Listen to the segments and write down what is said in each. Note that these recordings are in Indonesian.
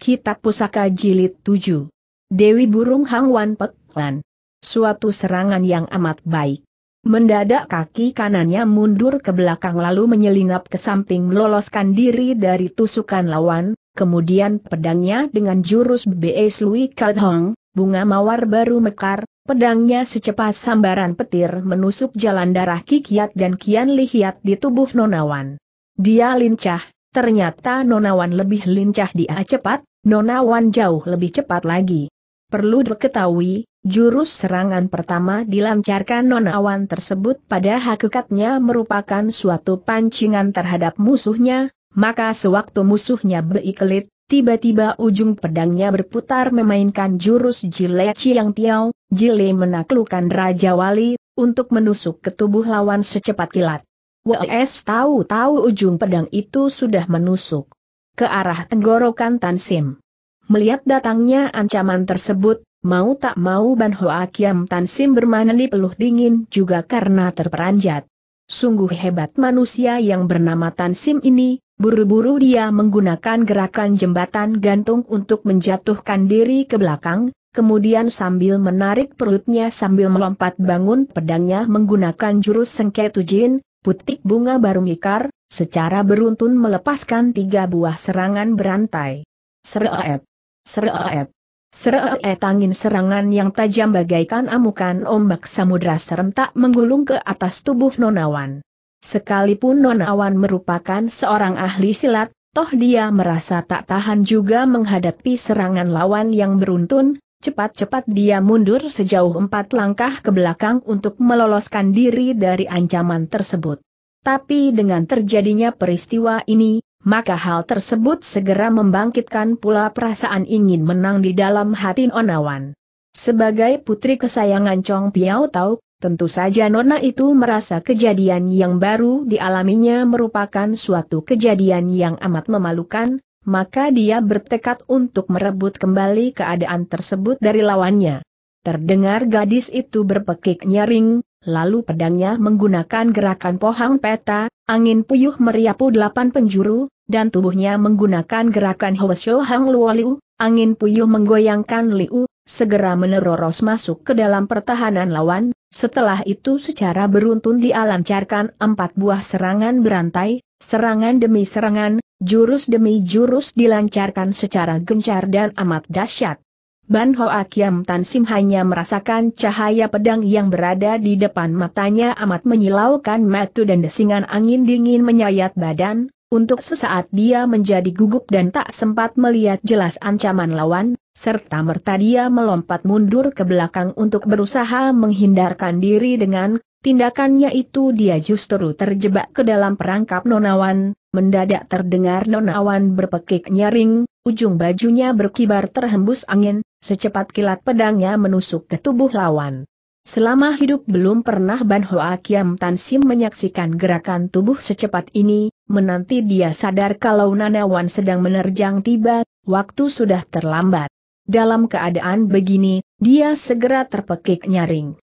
Kitab Pusaka Jilid 7. Dewi Burung Hang Hangwan Peklan. Suatu serangan yang amat baik. Mendadak kaki kanannya mundur ke belakang lalu menyelinap ke samping meloloskan diri dari tusukan lawan, kemudian pedangnya dengan jurus B.S. Louis Kadhong, bunga mawar baru mekar, pedangnya secepat sambaran petir menusuk jalan darah Kikiat dan Kian Lihiat di tubuh Nonawan. Dia lincah, Ternyata Nonawan lebih lincah dia cepat, Nonawan jauh lebih cepat lagi. Perlu diketahui, jurus serangan pertama dilancarkan Nonawan tersebut pada hakikatnya merupakan suatu pancingan terhadap musuhnya, maka sewaktu musuhnya berikelit, tiba-tiba ujung pedangnya berputar memainkan jurus Jile Chiang Tiao, Jile menaklukkan Raja Wali, untuk menusuk ke tubuh lawan secepat kilat. WS tahu-tahu ujung pedang itu sudah menusuk ke arah tenggorokan Tansim. Melihat datangnya ancaman tersebut, mau tak mau Ban Hoa Kiam Tansim bermaneli peluh dingin juga karena terperanjat. Sungguh hebat manusia yang bernama Tansim ini, buru-buru dia menggunakan gerakan jembatan gantung untuk menjatuhkan diri ke belakang, kemudian sambil menarik perutnya sambil melompat bangun pedangnya menggunakan jurus sengketu jin, Putik bunga baru mikar, secara beruntun melepaskan tiga buah serangan berantai. Sereet, sereet, sereet angin serangan yang tajam bagaikan amukan ombak samudra serentak menggulung ke atas tubuh nonawan. Sekalipun nonawan merupakan seorang ahli silat, toh dia merasa tak tahan juga menghadapi serangan lawan yang beruntun, Cepat-cepat dia mundur sejauh empat langkah ke belakang untuk meloloskan diri dari ancaman tersebut. Tapi dengan terjadinya peristiwa ini, maka hal tersebut segera membangkitkan pula perasaan ingin menang di dalam hati Onawan. Sebagai putri kesayangan Chong Piao Tau, tentu saja Nona itu merasa kejadian yang baru dialaminya merupakan suatu kejadian yang amat memalukan, maka dia bertekad untuk merebut kembali keadaan tersebut dari lawannya. Terdengar gadis itu berpekik nyaring, lalu pedangnya menggunakan gerakan pohang peta, angin puyuh meriapu delapan penjuru, dan tubuhnya menggunakan gerakan Hwasyo Hang Luo angin puyuh menggoyangkan Liu, segera meneroros masuk ke dalam pertahanan lawan, setelah itu secara beruntun dialancarkan empat buah serangan berantai, serangan demi serangan, Jurus demi jurus dilancarkan secara gencar dan amat dahsyat. Ban Hoa Kiam Tan Sim hanya merasakan cahaya pedang yang berada di depan matanya amat menyilaukan metu dan desingan angin dingin menyayat badan, untuk sesaat dia menjadi gugup dan tak sempat melihat jelas ancaman lawan, serta merta dia melompat mundur ke belakang untuk berusaha menghindarkan diri dengan Tindakannya itu dia justru terjebak ke dalam perangkap nonawan, mendadak terdengar nonawan berpekik nyaring, ujung bajunya berkibar terhembus angin, secepat kilat pedangnya menusuk ke tubuh lawan. Selama hidup belum pernah Ban Hoa Kiam Tan Sim menyaksikan gerakan tubuh secepat ini, menanti dia sadar kalau nonawan sedang menerjang tiba, waktu sudah terlambat. Dalam keadaan begini, dia segera terpekik nyaring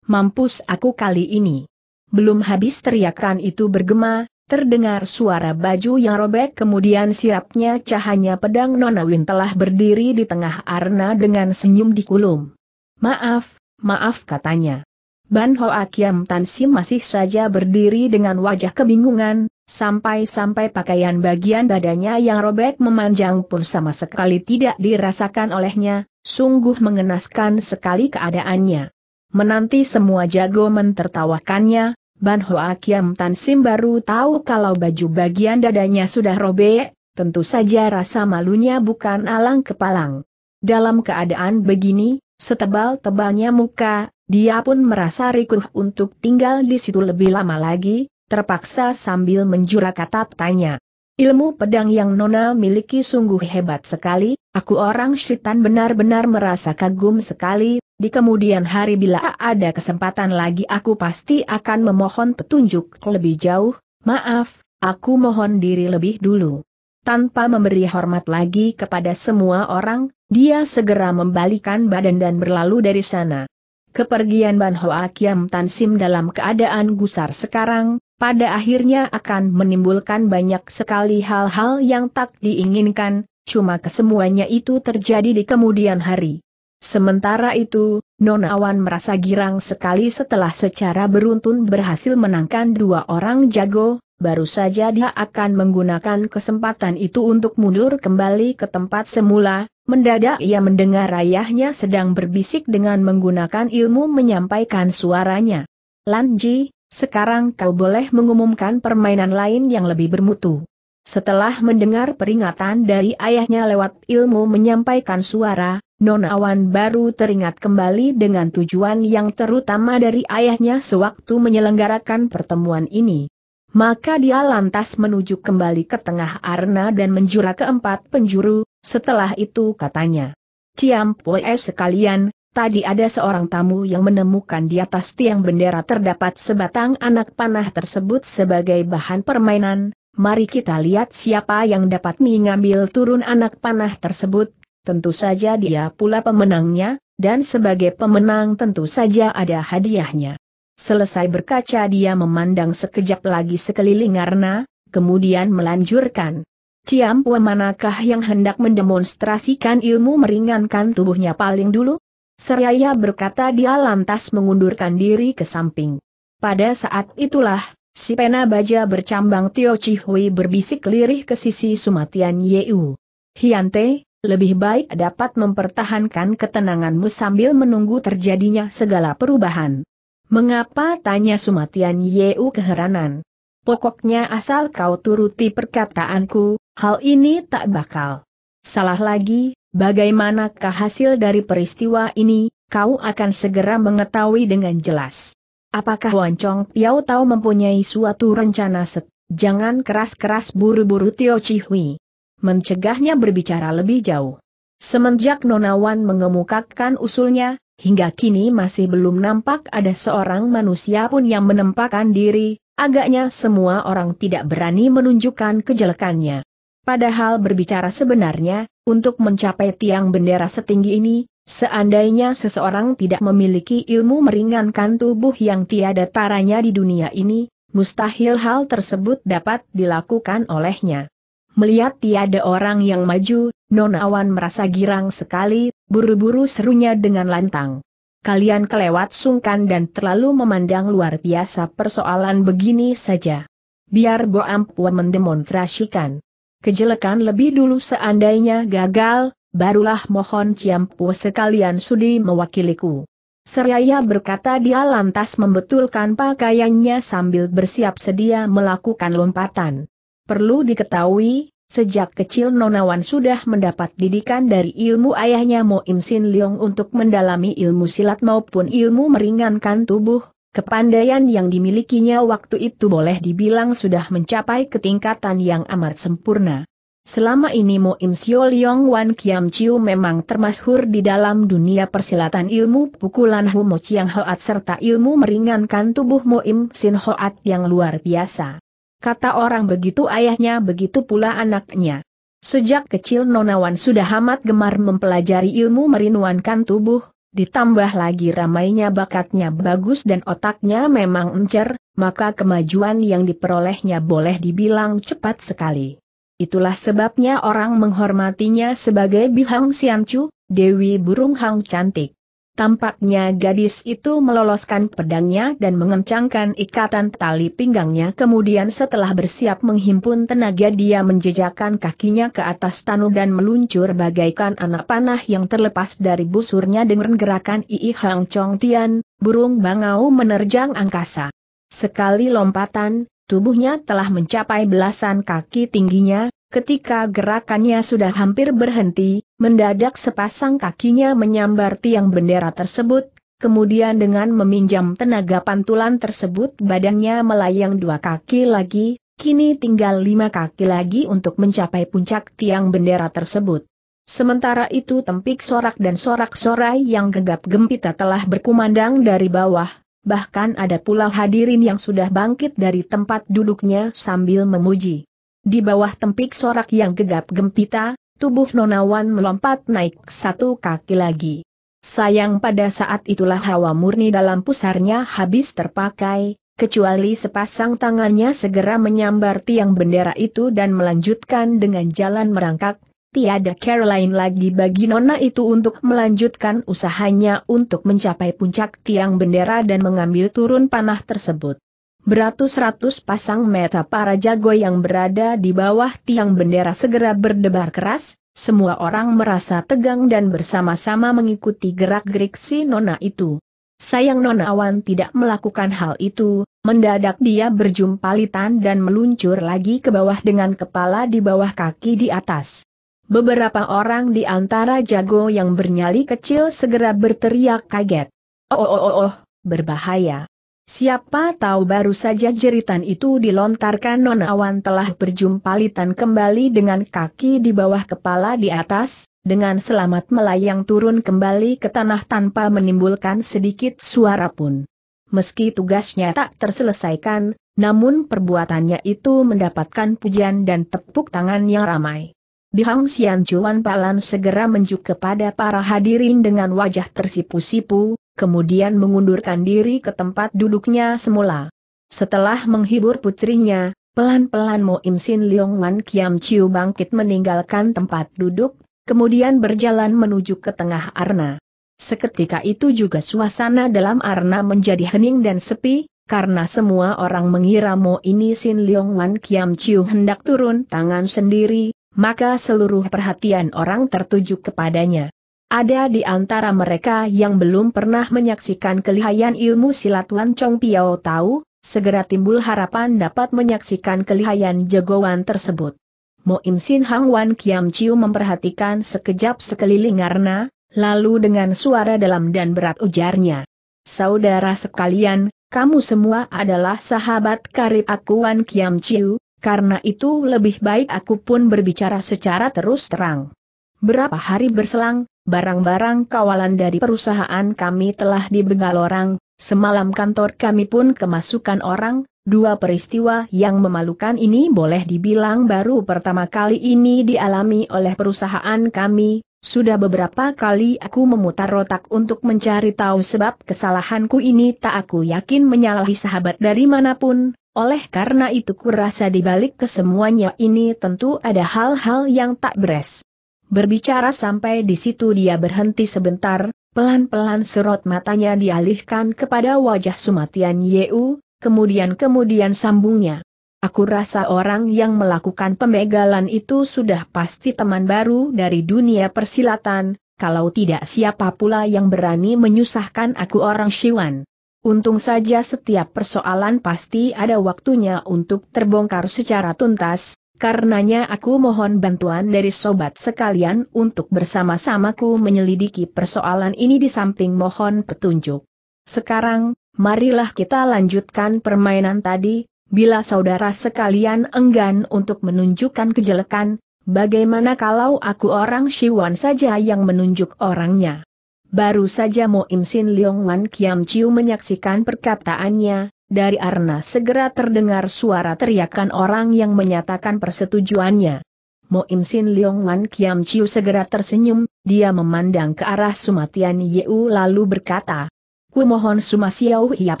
mampus aku kali ini. Belum habis teriakan itu bergema, terdengar suara baju yang robek kemudian sirapnya cahanya pedang Nonawin telah berdiri di tengah arna dengan senyum di kulum. Maaf, maaf katanya. Ban Hoa Kiam Tan masih saja berdiri dengan wajah kebingungan, sampai-sampai pakaian bagian dadanya yang robek memanjang pun sama sekali tidak dirasakan olehnya, sungguh mengenaskan sekali keadaannya. Menanti semua jago mentertawakannya, Ban Hoa Kiam Tan Sim baru tahu kalau baju bagian dadanya sudah robek, tentu saja rasa malunya bukan alang kepalang. Dalam keadaan begini, setebal-tebalnya muka, dia pun merasa rikuh untuk tinggal di situ lebih lama lagi, terpaksa sambil menjura kata tanya. Ilmu pedang yang Nona miliki sungguh hebat sekali, aku orang setan benar-benar merasa kagum sekali, di kemudian hari bila ada kesempatan lagi aku pasti akan memohon petunjuk lebih jauh, maaf, aku mohon diri lebih dulu. Tanpa memberi hormat lagi kepada semua orang, dia segera membalikan badan dan berlalu dari sana. Kepergian Ban Hoa Kiam Tan Sim dalam keadaan gusar sekarang, pada akhirnya akan menimbulkan banyak sekali hal-hal yang tak diinginkan, cuma kesemuanya itu terjadi di kemudian hari. Sementara itu, Nonawan merasa girang sekali setelah secara beruntun berhasil menangkan dua orang jago, baru saja dia akan menggunakan kesempatan itu untuk mundur kembali ke tempat semula, mendadak ia mendengar ayahnya sedang berbisik dengan menggunakan ilmu menyampaikan suaranya. Lanji, sekarang kau boleh mengumumkan permainan lain yang lebih bermutu. Setelah mendengar peringatan dari ayahnya lewat ilmu menyampaikan suara, Nona Wan baru teringat kembali dengan tujuan yang terutama dari ayahnya sewaktu menyelenggarakan pertemuan ini. Maka dia lantas menuju kembali ke tengah arena dan menjura keempat penjuru, setelah itu katanya. Ciam Poe sekalian, tadi ada seorang tamu yang menemukan di atas tiang bendera terdapat sebatang anak panah tersebut sebagai bahan permainan, mari kita lihat siapa yang dapat mengambil turun anak panah tersebut, tentu saja dia pula pemenangnya, dan sebagai pemenang tentu saja ada hadiahnya. Selesai berkaca dia memandang sekejap lagi sekeliling karena, kemudian melanjurkan. Ciampua manakah yang hendak mendemonstrasikan ilmu meringankan tubuhnya paling dulu? Seraya berkata dia lantas mengundurkan diri ke samping. Pada saat itulah, Si pena baja bercambang Tio Chihui berbisik lirih ke sisi Sumatian Yeu. Hiante, lebih baik dapat mempertahankan ketenanganmu sambil menunggu terjadinya segala perubahan. Mengapa tanya Sumatian Yeu keheranan? Pokoknya asal kau turuti perkataanku, hal ini tak bakal. Salah lagi, bagaimanakah hasil dari peristiwa ini, kau akan segera mengetahui dengan jelas. Apakah Wan Chong Piao tahu mempunyai suatu rencana set? Jangan keras-keras buru-buru Tio Hui. Mencegahnya berbicara lebih jauh. Semenjak Nona Wan mengemukakan usulnya, hingga kini masih belum nampak ada seorang manusia pun yang menempatkan diri, agaknya semua orang tidak berani menunjukkan kejelekannya. Padahal berbicara sebenarnya, untuk mencapai tiang bendera setinggi ini, Seandainya seseorang tidak memiliki ilmu meringankan tubuh yang tiada taranya di dunia ini, mustahil hal tersebut dapat dilakukan olehnya. Melihat tiada orang yang maju, Nonawan merasa girang sekali, buru-buru serunya dengan lantang. Kalian kelewat sungkan dan terlalu memandang luar biasa persoalan begini saja. Biar Boampu mendemonstrasikan kejelekan lebih dulu seandainya gagal, barulah mohon Ciampu sekalian sudi mewakiliku. Seraya berkata dia lantas membetulkan pakaiannya sambil bersiap sedia melakukan lompatan. Perlu diketahui, sejak kecil Nonawan sudah mendapat didikan dari ilmu ayahnya Mo Im Sin Leong untuk mendalami ilmu silat maupun ilmu meringankan tubuh, Kepandaian yang dimilikinya waktu itu boleh dibilang sudah mencapai ketingkatan yang amat sempurna. Selama ini Mo Im Sio Yong Wan Kiam Chiu memang termasyhur di dalam dunia persilatan ilmu pukulan Humo Chiang Hoat serta ilmu meringankan tubuh Mo Im Sin Hoat yang luar biasa. Kata orang begitu ayahnya begitu pula anaknya. Sejak kecil Nonawan sudah amat gemar mempelajari ilmu merinuankan tubuh, ditambah lagi ramainya bakatnya bagus dan otaknya memang encer, maka kemajuan yang diperolehnya boleh dibilang cepat sekali. Itulah sebabnya orang menghormatinya sebagai Bihang Siancu, Dewi Burung Hang Cantik. Tampaknya gadis itu meloloskan pedangnya dan mengencangkan ikatan tali pinggangnya kemudian setelah bersiap menghimpun tenaga dia menjejakkan kakinya ke atas tanah dan meluncur bagaikan anak panah yang terlepas dari busurnya dengan gerakan Ii Hang Chong Tian, burung bangau menerjang angkasa. Sekali lompatan, Tubuhnya telah mencapai belasan kaki tingginya, ketika gerakannya sudah hampir berhenti, mendadak sepasang kakinya menyambar tiang bendera tersebut, kemudian dengan meminjam tenaga pantulan tersebut badannya melayang dua kaki lagi, kini tinggal lima kaki lagi untuk mencapai puncak tiang bendera tersebut. Sementara itu tempik sorak dan sorak-sorai yang gegap gempita telah berkumandang dari bawah, bahkan ada pula hadirin yang sudah bangkit dari tempat duduknya sambil memuji. Di bawah tempik sorak yang gegap gempita, tubuh nonawan melompat naik satu kaki lagi. Sayang pada saat itulah hawa murni dalam pusarnya habis terpakai, kecuali sepasang tangannya segera menyambar tiang bendera itu dan melanjutkan dengan jalan merangkak, tiada care lain lagi bagi Nona itu untuk melanjutkan usahanya untuk mencapai puncak tiang bendera dan mengambil turun panah tersebut. Beratus-ratus pasang mata para jago yang berada di bawah tiang bendera segera berdebar keras, semua orang merasa tegang dan bersama-sama mengikuti gerak-gerik si Nona itu. Sayang Nona Awan tidak melakukan hal itu, mendadak dia berjumpa litan dan meluncur lagi ke bawah dengan kepala di bawah kaki di atas. Beberapa orang di antara jago yang bernyali kecil segera berteriak kaget. Oh oh oh oh, oh berbahaya. Siapa tahu baru saja jeritan itu dilontarkan nonawan telah berjumpa litan kembali dengan kaki di bawah kepala di atas, dengan selamat melayang turun kembali ke tanah tanpa menimbulkan sedikit suara pun. Meski tugasnya tak terselesaikan, namun perbuatannya itu mendapatkan pujian dan tepuk tangan yang ramai. Bihang Sian Juan Palan segera menjuk kepada para hadirin dengan wajah tersipu-sipu, kemudian mengundurkan diri ke tempat duduknya semula. Setelah menghibur putrinya, pelan-pelan Mo Im Sin Leong Wan Kiam Chiu bangkit meninggalkan tempat duduk, kemudian berjalan menuju ke tengah arna. Seketika itu juga suasana dalam arna menjadi hening dan sepi, karena semua orang mengira Mo ini Sin Leong Wan Kiam Chiu hendak turun tangan sendiri, maka seluruh perhatian orang tertuju kepadanya. Ada di antara mereka yang belum pernah menyaksikan kelihayan ilmu silat Wan Chong Piao tahu, segera timbul harapan dapat menyaksikan kelihayan jagoan tersebut. Mo Im Sin Hang Wan Kiam Chiu memperhatikan sekejap sekeliling karena, lalu dengan suara dalam dan berat ujarnya. Saudara sekalian, kamu semua adalah sahabat karib aku Wan Kiam Chiu, karena itu lebih baik aku pun berbicara secara terus terang. Berapa hari berselang, barang-barang kawalan dari perusahaan kami telah dibegal orang, semalam kantor kami pun kemasukan orang, dua peristiwa yang memalukan ini boleh dibilang baru pertama kali ini dialami oleh perusahaan kami, sudah beberapa kali aku memutar otak untuk mencari tahu sebab kesalahanku ini tak aku yakin menyalahi sahabat dari manapun, oleh karena itu kurasa dibalik kesemuanya ini tentu ada hal-hal yang tak beres. Berbicara sampai di situ dia berhenti sebentar, pelan-pelan serot matanya dialihkan kepada wajah Sumatian Yeu, kemudian-kemudian sambungnya. Aku rasa orang yang melakukan pemegalan itu sudah pasti teman baru dari dunia persilatan, kalau tidak siapa pula yang berani menyusahkan aku orang Siwan. Untung saja setiap persoalan pasti ada waktunya untuk terbongkar secara tuntas, karenanya aku mohon bantuan dari sobat sekalian untuk bersama-samaku menyelidiki persoalan ini di samping mohon petunjuk. Sekarang, marilah kita lanjutkan permainan tadi, Bila saudara sekalian enggan untuk menunjukkan kejelekan, bagaimana kalau aku orang Shiwan saja yang menunjuk orangnya? Baru saja Mo Im Sin Leong Wan Kiam Chiu menyaksikan perkataannya, dari Arna segera terdengar suara teriakan orang yang menyatakan persetujuannya. Mo Im Sin Leong Wan Kiam Chiu segera tersenyum, dia memandang ke arah Sumatian Yeu lalu berkata, Ku mohon Sumasiau Hiap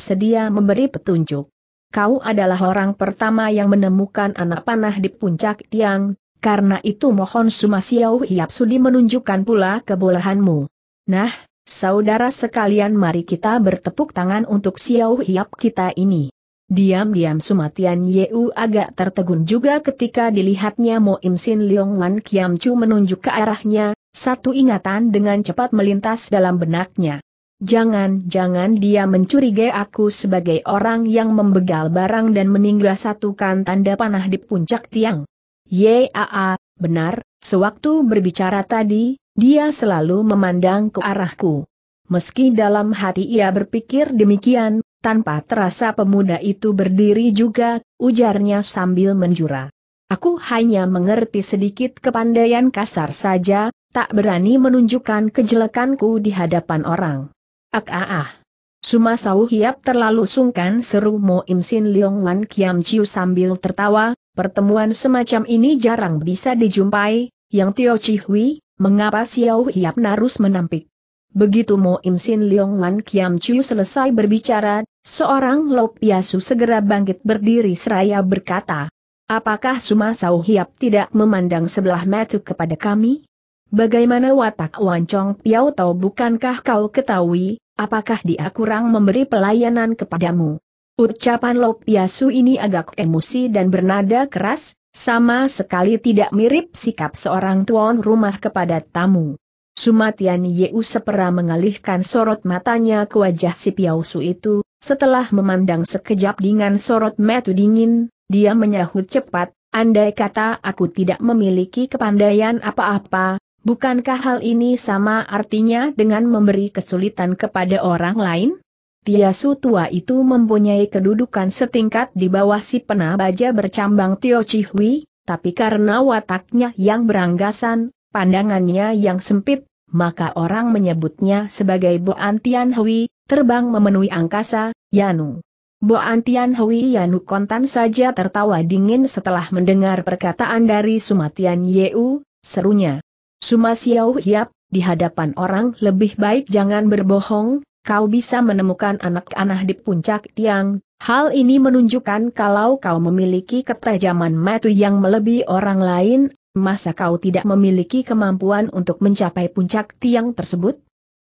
sedia memberi petunjuk kau adalah orang pertama yang menemukan anak panah di puncak tiang, karena itu mohon Suma Siau Hiap Sudi menunjukkan pula kebolehanmu. Nah, saudara sekalian mari kita bertepuk tangan untuk Siau Hiap kita ini. Diam-diam Sumatian Yeu agak tertegun juga ketika dilihatnya Mo Im Sin Leong Wan Kiam Chu menunjuk ke arahnya, satu ingatan dengan cepat melintas dalam benaknya. Jangan-jangan dia mencurigai aku sebagai orang yang membegal barang dan meninggal satukan tanda panah di puncak tiang. Yaa, benar, sewaktu berbicara tadi, dia selalu memandang ke arahku. Meski dalam hati ia berpikir demikian, tanpa terasa pemuda itu berdiri juga, ujarnya sambil menjura. Aku hanya mengerti sedikit kepandaian kasar saja, tak berani menunjukkan kejelekanku di hadapan orang. Ak ah ah. Suma Sau Hiap terlalu sungkan seru Mo Im Sin Leong Wan Kiam Chiu sambil tertawa, pertemuan semacam ini jarang bisa dijumpai, yang Tio Chihui, mengapa Xiao Hiap narus menampik. Begitu Mo Im Sin Leong Wan Kiam Chiu selesai berbicara, seorang Lo Piasu segera bangkit berdiri seraya berkata, Apakah Suma Sau Hiap tidak memandang sebelah mata kepada kami? Bagaimana watak Wan Chong Piao Tau bukankah kau ketahui, Apakah dia kurang memberi pelayanan kepadamu? Ucapan Lopiasu ini agak emosi dan bernada keras, sama sekali tidak mirip sikap seorang tuan rumah kepada tamu. Sumatian Yeu sepera mengalihkan sorot matanya ke wajah si Piausu itu, setelah memandang sekejap dengan sorot metu dingin, dia menyahut cepat, andai kata aku tidak memiliki kepandaian apa-apa, Bukankah hal ini sama artinya dengan memberi kesulitan kepada orang lain? Tiasu tua itu mempunyai kedudukan setingkat di bawah si penah baja bercambang Tio Chihui, tapi karena wataknya yang beranggasan, pandangannya yang sempit, maka orang menyebutnya sebagai Boan Antian Hui, terbang memenuhi angkasa, Yanu. Boan Antian Hui Yanu kontan saja tertawa dingin setelah mendengar perkataan dari Sumatian Yeu, serunya. Suma Xiao Hiap, di hadapan orang lebih baik jangan berbohong, kau bisa menemukan anak-anak di puncak tiang. Hal ini menunjukkan kalau kau memiliki ketajaman mata yang melebihi orang lain, masa kau tidak memiliki kemampuan untuk mencapai puncak tiang tersebut?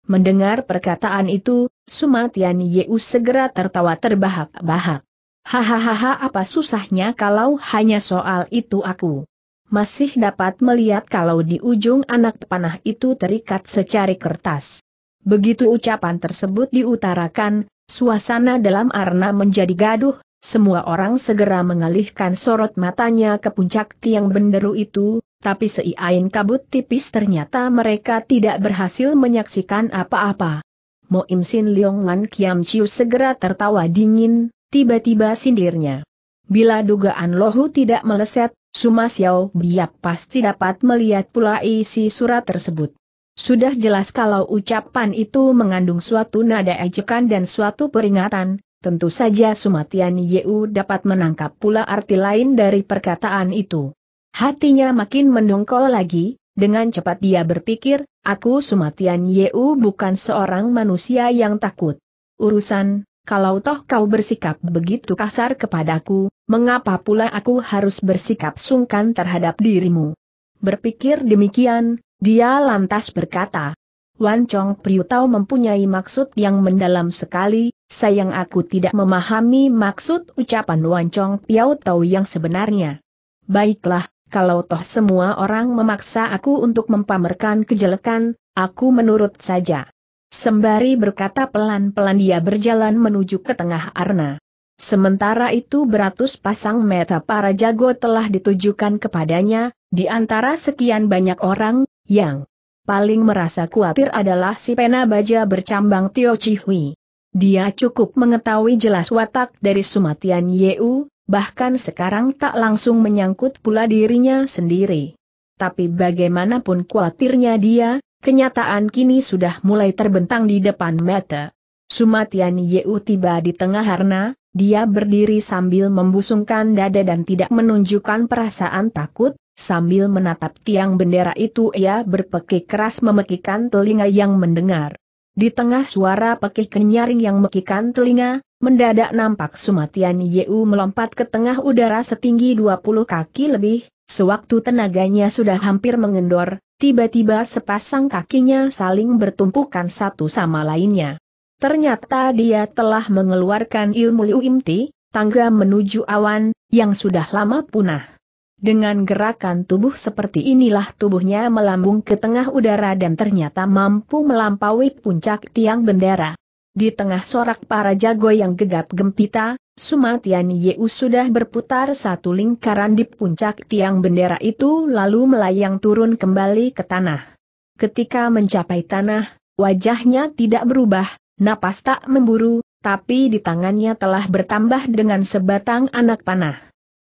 Mendengar perkataan itu, Sumatian Yeu segera tertawa terbahak-bahak. Hahaha apa susahnya kalau hanya soal itu aku masih dapat melihat kalau di ujung anak panah itu terikat secari kertas. Begitu ucapan tersebut diutarakan, suasana dalam arna menjadi gaduh, semua orang segera mengalihkan sorot matanya ke puncak tiang benderu itu, tapi seiain kabut tipis ternyata mereka tidak berhasil menyaksikan apa-apa. Moim Sin Leong Man Kiam Chiu segera tertawa dingin, tiba-tiba sindirnya. Bila dugaan Lohu tidak meleset, Suma Xiao Biap pasti dapat melihat pula isi surat tersebut. Sudah jelas kalau ucapan itu mengandung suatu nada ejekan dan suatu peringatan, tentu saja Sumatian Yeu dapat menangkap pula arti lain dari perkataan itu. Hatinya makin mendongkol lagi, dengan cepat dia berpikir, aku Sumatian Yeu bukan seorang manusia yang takut. Urusan kalau toh kau bersikap begitu kasar kepadaku, mengapa pula aku harus bersikap sungkan terhadap dirimu? Berpikir demikian, dia lantas berkata, Wan Chong Priutau mempunyai maksud yang mendalam sekali, sayang aku tidak memahami maksud ucapan Wan Chong Piautau yang sebenarnya. Baiklah, kalau toh semua orang memaksa aku untuk mempamerkan kejelekan, aku menurut saja. Sembari berkata pelan-pelan dia berjalan menuju ke tengah arna. Sementara itu beratus pasang mata para jago telah ditujukan kepadanya, di antara sekian banyak orang, yang paling merasa khawatir adalah si pena baja bercambang Tio Chihui. Dia cukup mengetahui jelas watak dari Sumatian Yeu, bahkan sekarang tak langsung menyangkut pula dirinya sendiri. Tapi bagaimanapun khawatirnya dia, Kenyataan kini sudah mulai terbentang di depan mata. Sumatian Yeu tiba di tengah harna, dia berdiri sambil membusungkan dada dan tidak menunjukkan perasaan takut, sambil menatap tiang bendera itu ia berpekik keras memekikan telinga yang mendengar. Di tengah suara pekih kenyaring yang mekikan telinga, mendadak nampak Sumatian Yeu melompat ke tengah udara setinggi 20 kaki lebih, sewaktu tenaganya sudah hampir mengendor, Tiba-tiba sepasang kakinya saling bertumpukan satu sama lainnya. Ternyata dia telah mengeluarkan ilmu Liu Imti, tangga menuju awan, yang sudah lama punah. Dengan gerakan tubuh seperti inilah tubuhnya melambung ke tengah udara dan ternyata mampu melampaui puncak tiang bendera. Di tengah sorak para jago yang gegap gempita, Sumatian Yeu sudah berputar satu lingkaran di puncak tiang bendera itu lalu melayang turun kembali ke tanah. Ketika mencapai tanah, wajahnya tidak berubah, napas tak memburu, tapi di tangannya telah bertambah dengan sebatang anak panah.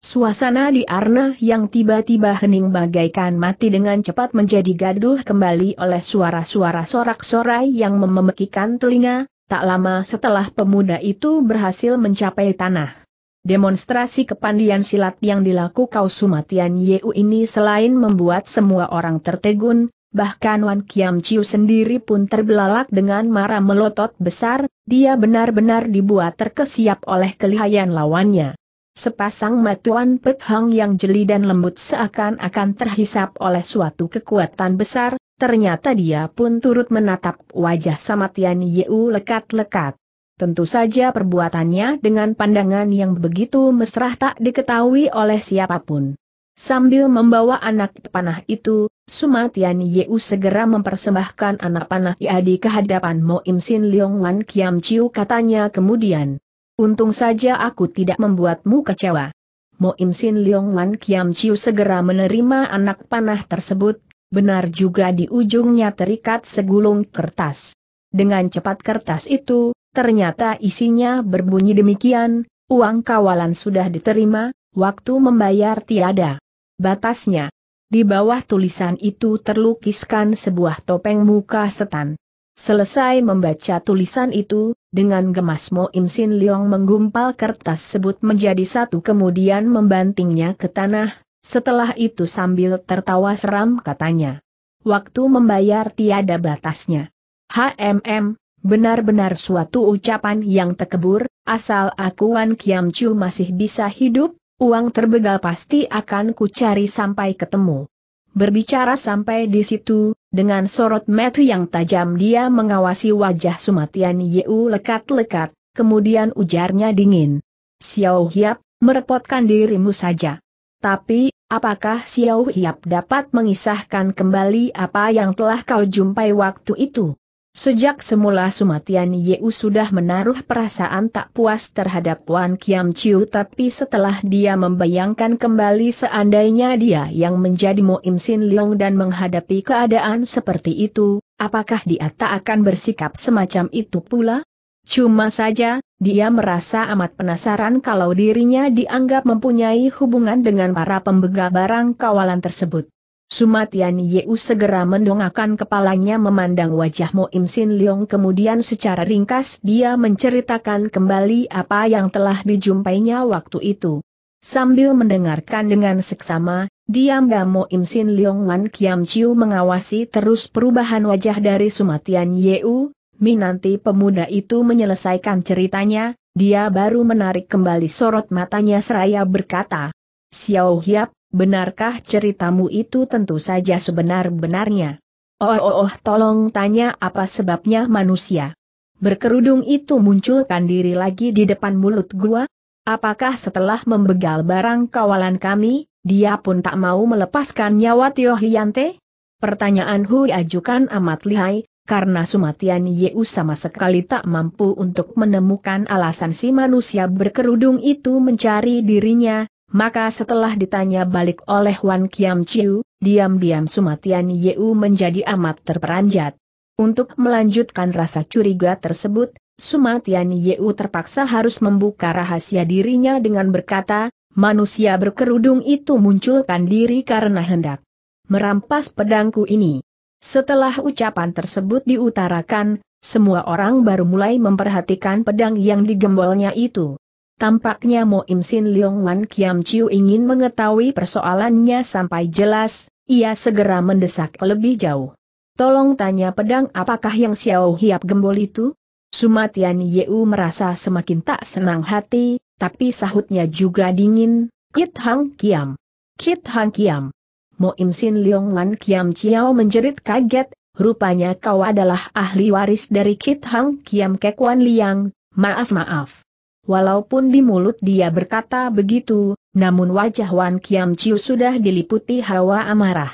Suasana di Arna yang tiba-tiba hening bagaikan mati dengan cepat menjadi gaduh kembali oleh suara-suara sorak-sorai yang mememekikan telinga, Tak lama setelah pemuda itu berhasil mencapai tanah. Demonstrasi kepandian silat yang dilakukan Sumatian Yeu ini selain membuat semua orang tertegun, bahkan Wan Kiam Chiu sendiri pun terbelalak dengan marah melotot besar, dia benar-benar dibuat terkesiap oleh kelihayan lawannya. Sepasang matuan Pet Hang yang jeli dan lembut seakan-akan terhisap oleh suatu kekuatan besar, ternyata dia pun turut menatap wajah Samatian Yeu lekat-lekat. Tentu saja perbuatannya dengan pandangan yang begitu mesra tak diketahui oleh siapapun. Sambil membawa anak panah itu, Sumatian Yeu segera mempersembahkan anak panah ia di kehadapan Mo Im Sin Leong Wan Kiam Chiu katanya kemudian. Untung saja aku tidak membuatmu kecewa. Mo Im Sin Leong Wan Kiam Chiu segera menerima anak panah tersebut Benar juga di ujungnya terikat segulung kertas. Dengan cepat kertas itu, ternyata isinya berbunyi demikian, uang kawalan sudah diterima, waktu membayar tiada. Batasnya. Di bawah tulisan itu terlukiskan sebuah topeng muka setan. Selesai membaca tulisan itu, dengan gemas Mo Im Sin Leong menggumpal kertas sebut menjadi satu kemudian membantingnya ke tanah, setelah itu sambil tertawa seram katanya. Waktu membayar tiada batasnya. HMM, benar-benar suatu ucapan yang tekebur, asal akuan Kiam Chu masih bisa hidup, uang terbegal pasti akan kucari sampai ketemu. Berbicara sampai di situ, dengan sorot mata yang tajam dia mengawasi wajah Sumatian Yeu lekat-lekat, kemudian ujarnya dingin. Xiao Hiap, merepotkan dirimu saja. Tapi, apakah Xiao Hiap dapat mengisahkan kembali apa yang telah kau jumpai waktu itu? Sejak semula Sumatian Yeu sudah menaruh perasaan tak puas terhadap Wan Kiam Chiu tapi setelah dia membayangkan kembali seandainya dia yang menjadi Moim Sin Leong dan menghadapi keadaan seperti itu, apakah dia tak akan bersikap semacam itu pula? Cuma saja, dia merasa amat penasaran kalau dirinya dianggap mempunyai hubungan dengan para pembegal barang kawalan tersebut. Sumatian Yeu segera mendongakkan kepalanya memandang wajah Mo Im Sin Leong kemudian secara ringkas dia menceritakan kembali apa yang telah dijumpainya waktu itu. Sambil mendengarkan dengan seksama, diam Mo Im Sin Leong Wan Kiam Chiu mengawasi terus perubahan wajah dari Sumatian Yeu, nanti pemuda itu menyelesaikan ceritanya, dia baru menarik kembali sorot matanya seraya berkata, Xiao Hiap, benarkah ceritamu itu tentu saja sebenar-benarnya? Oh, oh, oh, tolong tanya apa sebabnya manusia. Berkerudung itu munculkan diri lagi di depan mulut gua? Apakah setelah membegal barang kawalan kami, dia pun tak mau melepaskan nyawa Tio Hiante? Pertanyaan Hu ajukan amat lihai, karena Sumatian Yeu sama sekali tak mampu untuk menemukan alasan si manusia berkerudung itu mencari dirinya, maka setelah ditanya balik oleh Wan Kiam Chiu, diam-diam Sumatian Yeu menjadi amat terperanjat. Untuk melanjutkan rasa curiga tersebut, Sumatian Yeu terpaksa harus membuka rahasia dirinya dengan berkata, manusia berkerudung itu munculkan diri karena hendak merampas pedangku ini. Setelah ucapan tersebut diutarakan, semua orang baru mulai memperhatikan pedang yang digembolnya itu. Tampaknya Mo Im Sin Leong Wan Kiam Chiu ingin mengetahui persoalannya sampai jelas, ia segera mendesak lebih jauh. Tolong tanya pedang apakah yang Xiao Hiap gembol itu? Sumatian Yeu merasa semakin tak senang hati, tapi sahutnya juga dingin, Kit Hang Kiam. Kit Hang Kiam. Mo Im Sin Leong Lan Kiam Chiao menjerit kaget, rupanya kau adalah ahli waris dari Kit Hang Kiam Kekuan Liang, maaf-maaf. Walaupun di mulut dia berkata begitu, namun wajah Wan Kiam Chiu sudah diliputi hawa amarah.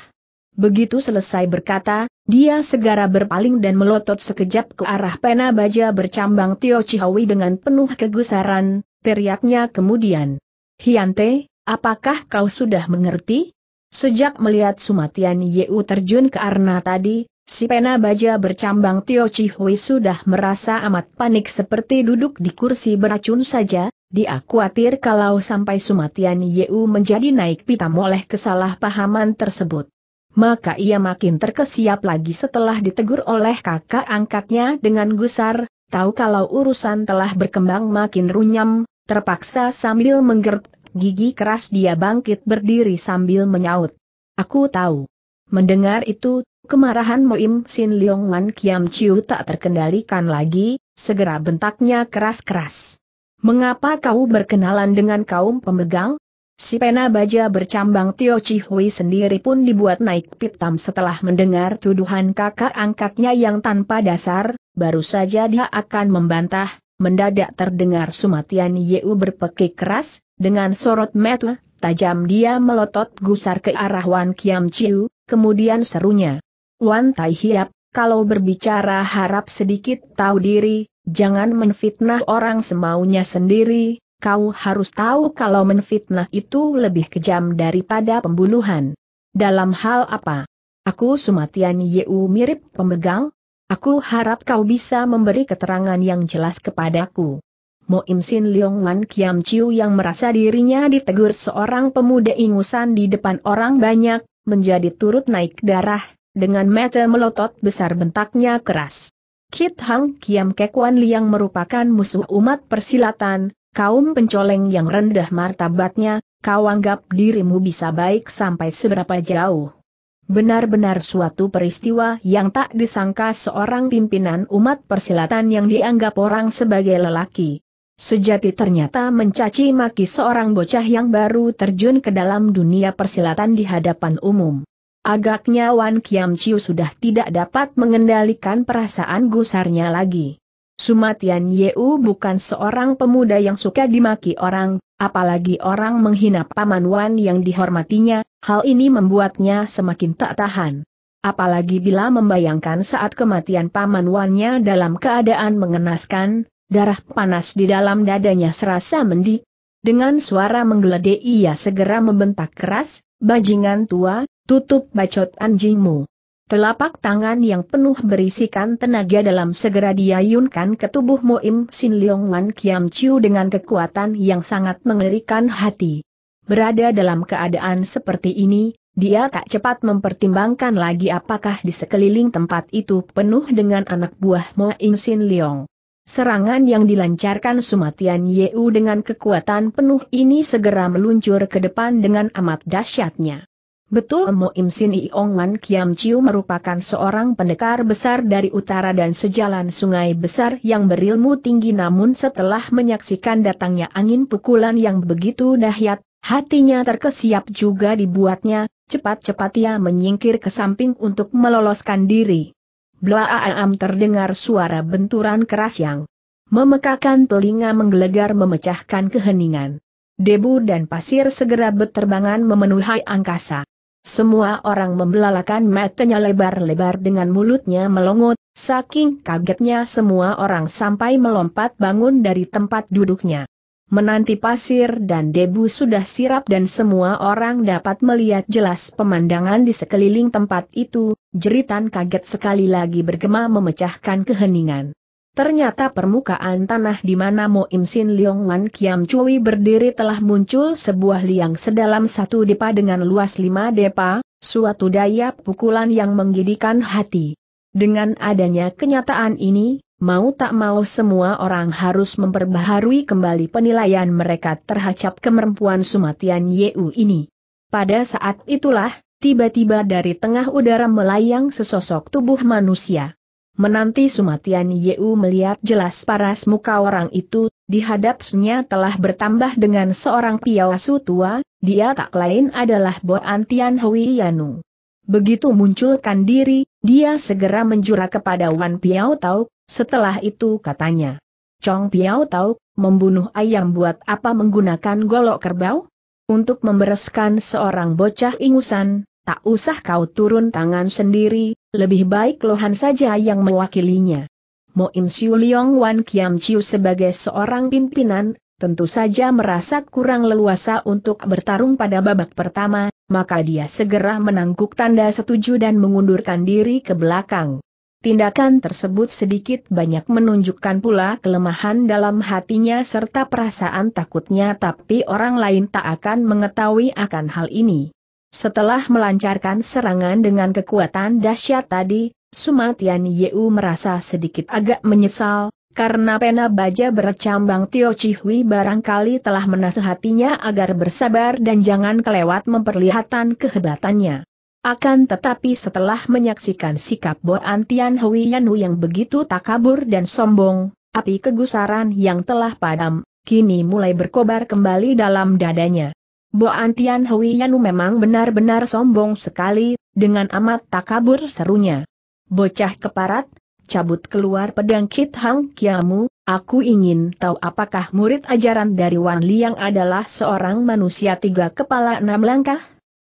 Begitu selesai berkata, dia segera berpaling dan melotot sekejap ke arah pena baja bercambang Tio Chihawi dengan penuh kegusaran, teriaknya kemudian. Hiante, apakah kau sudah mengerti? Sejak melihat Sumatian Yeu terjun ke arna tadi, si pena baja bercambang Tio Chihui sudah merasa amat panik seperti duduk di kursi beracun saja, dia khawatir kalau sampai Sumatian Yeu menjadi naik pitam oleh kesalahpahaman tersebut. Maka ia makin terkesiap lagi setelah ditegur oleh kakak angkatnya dengan gusar, tahu kalau urusan telah berkembang makin runyam, terpaksa sambil menggerp Gigi keras dia bangkit berdiri sambil menyaut. Aku tahu. Mendengar itu, kemarahan Moim Sin Leong Wan Kiam Chiu tak terkendalikan lagi, segera bentaknya keras-keras. Mengapa kau berkenalan dengan kaum pemegang? Si pena baja bercambang Tio Chihui sendiri pun dibuat naik pitam setelah mendengar tuduhan kakak angkatnya yang tanpa dasar, baru saja dia akan membantah, mendadak terdengar Sumatian Yeu berpekik keras, dengan sorot mata, tajam dia melotot gusar ke arah Wan Kiam Chiu, kemudian serunya. Wan Tai Hiap, kalau berbicara harap sedikit tahu diri, jangan menfitnah orang semaunya sendiri, kau harus tahu kalau menfitnah itu lebih kejam daripada pembunuhan. Dalam hal apa? Aku Sumatian Yeu mirip pemegang? Aku harap kau bisa memberi keterangan yang jelas kepadaku. Mo Im Sin Leong Wan Kiam Chiu yang merasa dirinya ditegur seorang pemuda ingusan di depan orang banyak, menjadi turut naik darah, dengan mata melotot besar bentaknya keras. Kit Hang Kiam Kek Wan Liang merupakan musuh umat persilatan, kaum pencoleng yang rendah martabatnya, kau anggap dirimu bisa baik sampai seberapa jauh. Benar-benar suatu peristiwa yang tak disangka seorang pimpinan umat persilatan yang dianggap orang sebagai lelaki. Sejati ternyata mencaci maki seorang bocah yang baru terjun ke dalam dunia persilatan di hadapan umum. Agaknya Wan Kiam Chiu sudah tidak dapat mengendalikan perasaan gusarnya lagi. Sumatian Yeu bukan seorang pemuda yang suka dimaki orang, apalagi orang menghina paman Wan yang dihormatinya, hal ini membuatnya semakin tak tahan. Apalagi bila membayangkan saat kematian paman Wannya dalam keadaan mengenaskan, Darah panas di dalam dadanya serasa mendidih, Dengan suara menggeledek ia segera membentak keras, bajingan tua, tutup bacot anjingmu. Telapak tangan yang penuh berisikan tenaga dalam segera diayunkan ke tubuh Moim Sin Leong Wan Kiam Chiu dengan kekuatan yang sangat mengerikan hati. Berada dalam keadaan seperti ini, dia tak cepat mempertimbangkan lagi apakah di sekeliling tempat itu penuh dengan anak buah Moim Sin Leong. Serangan yang dilancarkan Sumatian Yeu dengan kekuatan penuh ini segera meluncur ke depan dengan amat dahsyatnya. Betul Mo Im Sin Iong Kiam Chiu merupakan seorang pendekar besar dari utara dan sejalan sungai besar yang berilmu tinggi namun setelah menyaksikan datangnya angin pukulan yang begitu dahsyat, hatinya terkesiap juga dibuatnya, cepat-cepat ia menyingkir ke samping untuk meloloskan diri. Blaaam terdengar suara benturan keras yang memekakan telinga menggelegar memecahkan keheningan. Debu dan pasir segera berterbangan memenuhi angkasa. Semua orang membelalakan matanya lebar-lebar dengan mulutnya melongot, saking kagetnya semua orang sampai melompat bangun dari tempat duduknya menanti pasir dan debu sudah sirap dan semua orang dapat melihat jelas pemandangan di sekeliling tempat itu, jeritan kaget sekali lagi bergema memecahkan keheningan. Ternyata permukaan tanah di mana Mo Im Sin Leong Wan Kiam Chui berdiri telah muncul sebuah liang sedalam satu depa dengan luas lima depa, suatu daya pukulan yang menggidikan hati. Dengan adanya kenyataan ini, mau tak mau semua orang harus memperbaharui kembali penilaian mereka terhadap kemampuan Sumatian Yeu ini. Pada saat itulah, tiba-tiba dari tengah udara melayang sesosok tubuh manusia. Menanti Sumatian Yeu melihat jelas paras muka orang itu, dihadapnya telah bertambah dengan seorang piawasu tua, dia tak lain adalah Bo Antian Hui Yanu. Begitu munculkan diri, dia segera menjura kepada Wan Piao Tau, setelah itu katanya. Chong Piao Tau, membunuh ayam buat apa menggunakan golok kerbau? Untuk membereskan seorang bocah ingusan, tak usah kau turun tangan sendiri, lebih baik Lohan saja yang mewakilinya. Mo Im Siu Liong Wan Kiam Chiu sebagai seorang pimpinan, tentu saja merasa kurang leluasa untuk bertarung pada babak pertama, maka dia segera menangguk tanda setuju dan mengundurkan diri ke belakang. Tindakan tersebut sedikit banyak menunjukkan pula kelemahan dalam hatinya serta perasaan takutnya tapi orang lain tak akan mengetahui akan hal ini. Setelah melancarkan serangan dengan kekuatan dahsyat tadi, Sumatian Yeu merasa sedikit agak menyesal, karena pena baja bercambang Tio Chihui barangkali telah menasehatinya agar bersabar dan jangan kelewat memperlihatkan kehebatannya. Akan tetapi setelah menyaksikan sikap Boan Tian Yanu yang begitu takabur dan sombong, api kegusaran yang telah padam, kini mulai berkobar kembali dalam dadanya. Boan Tian Yanu memang benar-benar sombong sekali, dengan amat takabur serunya. Bocah keparat, cabut keluar pedang Kit Hang Kiamu, aku ingin tahu apakah murid ajaran dari Wan Liang adalah seorang manusia tiga kepala enam langkah?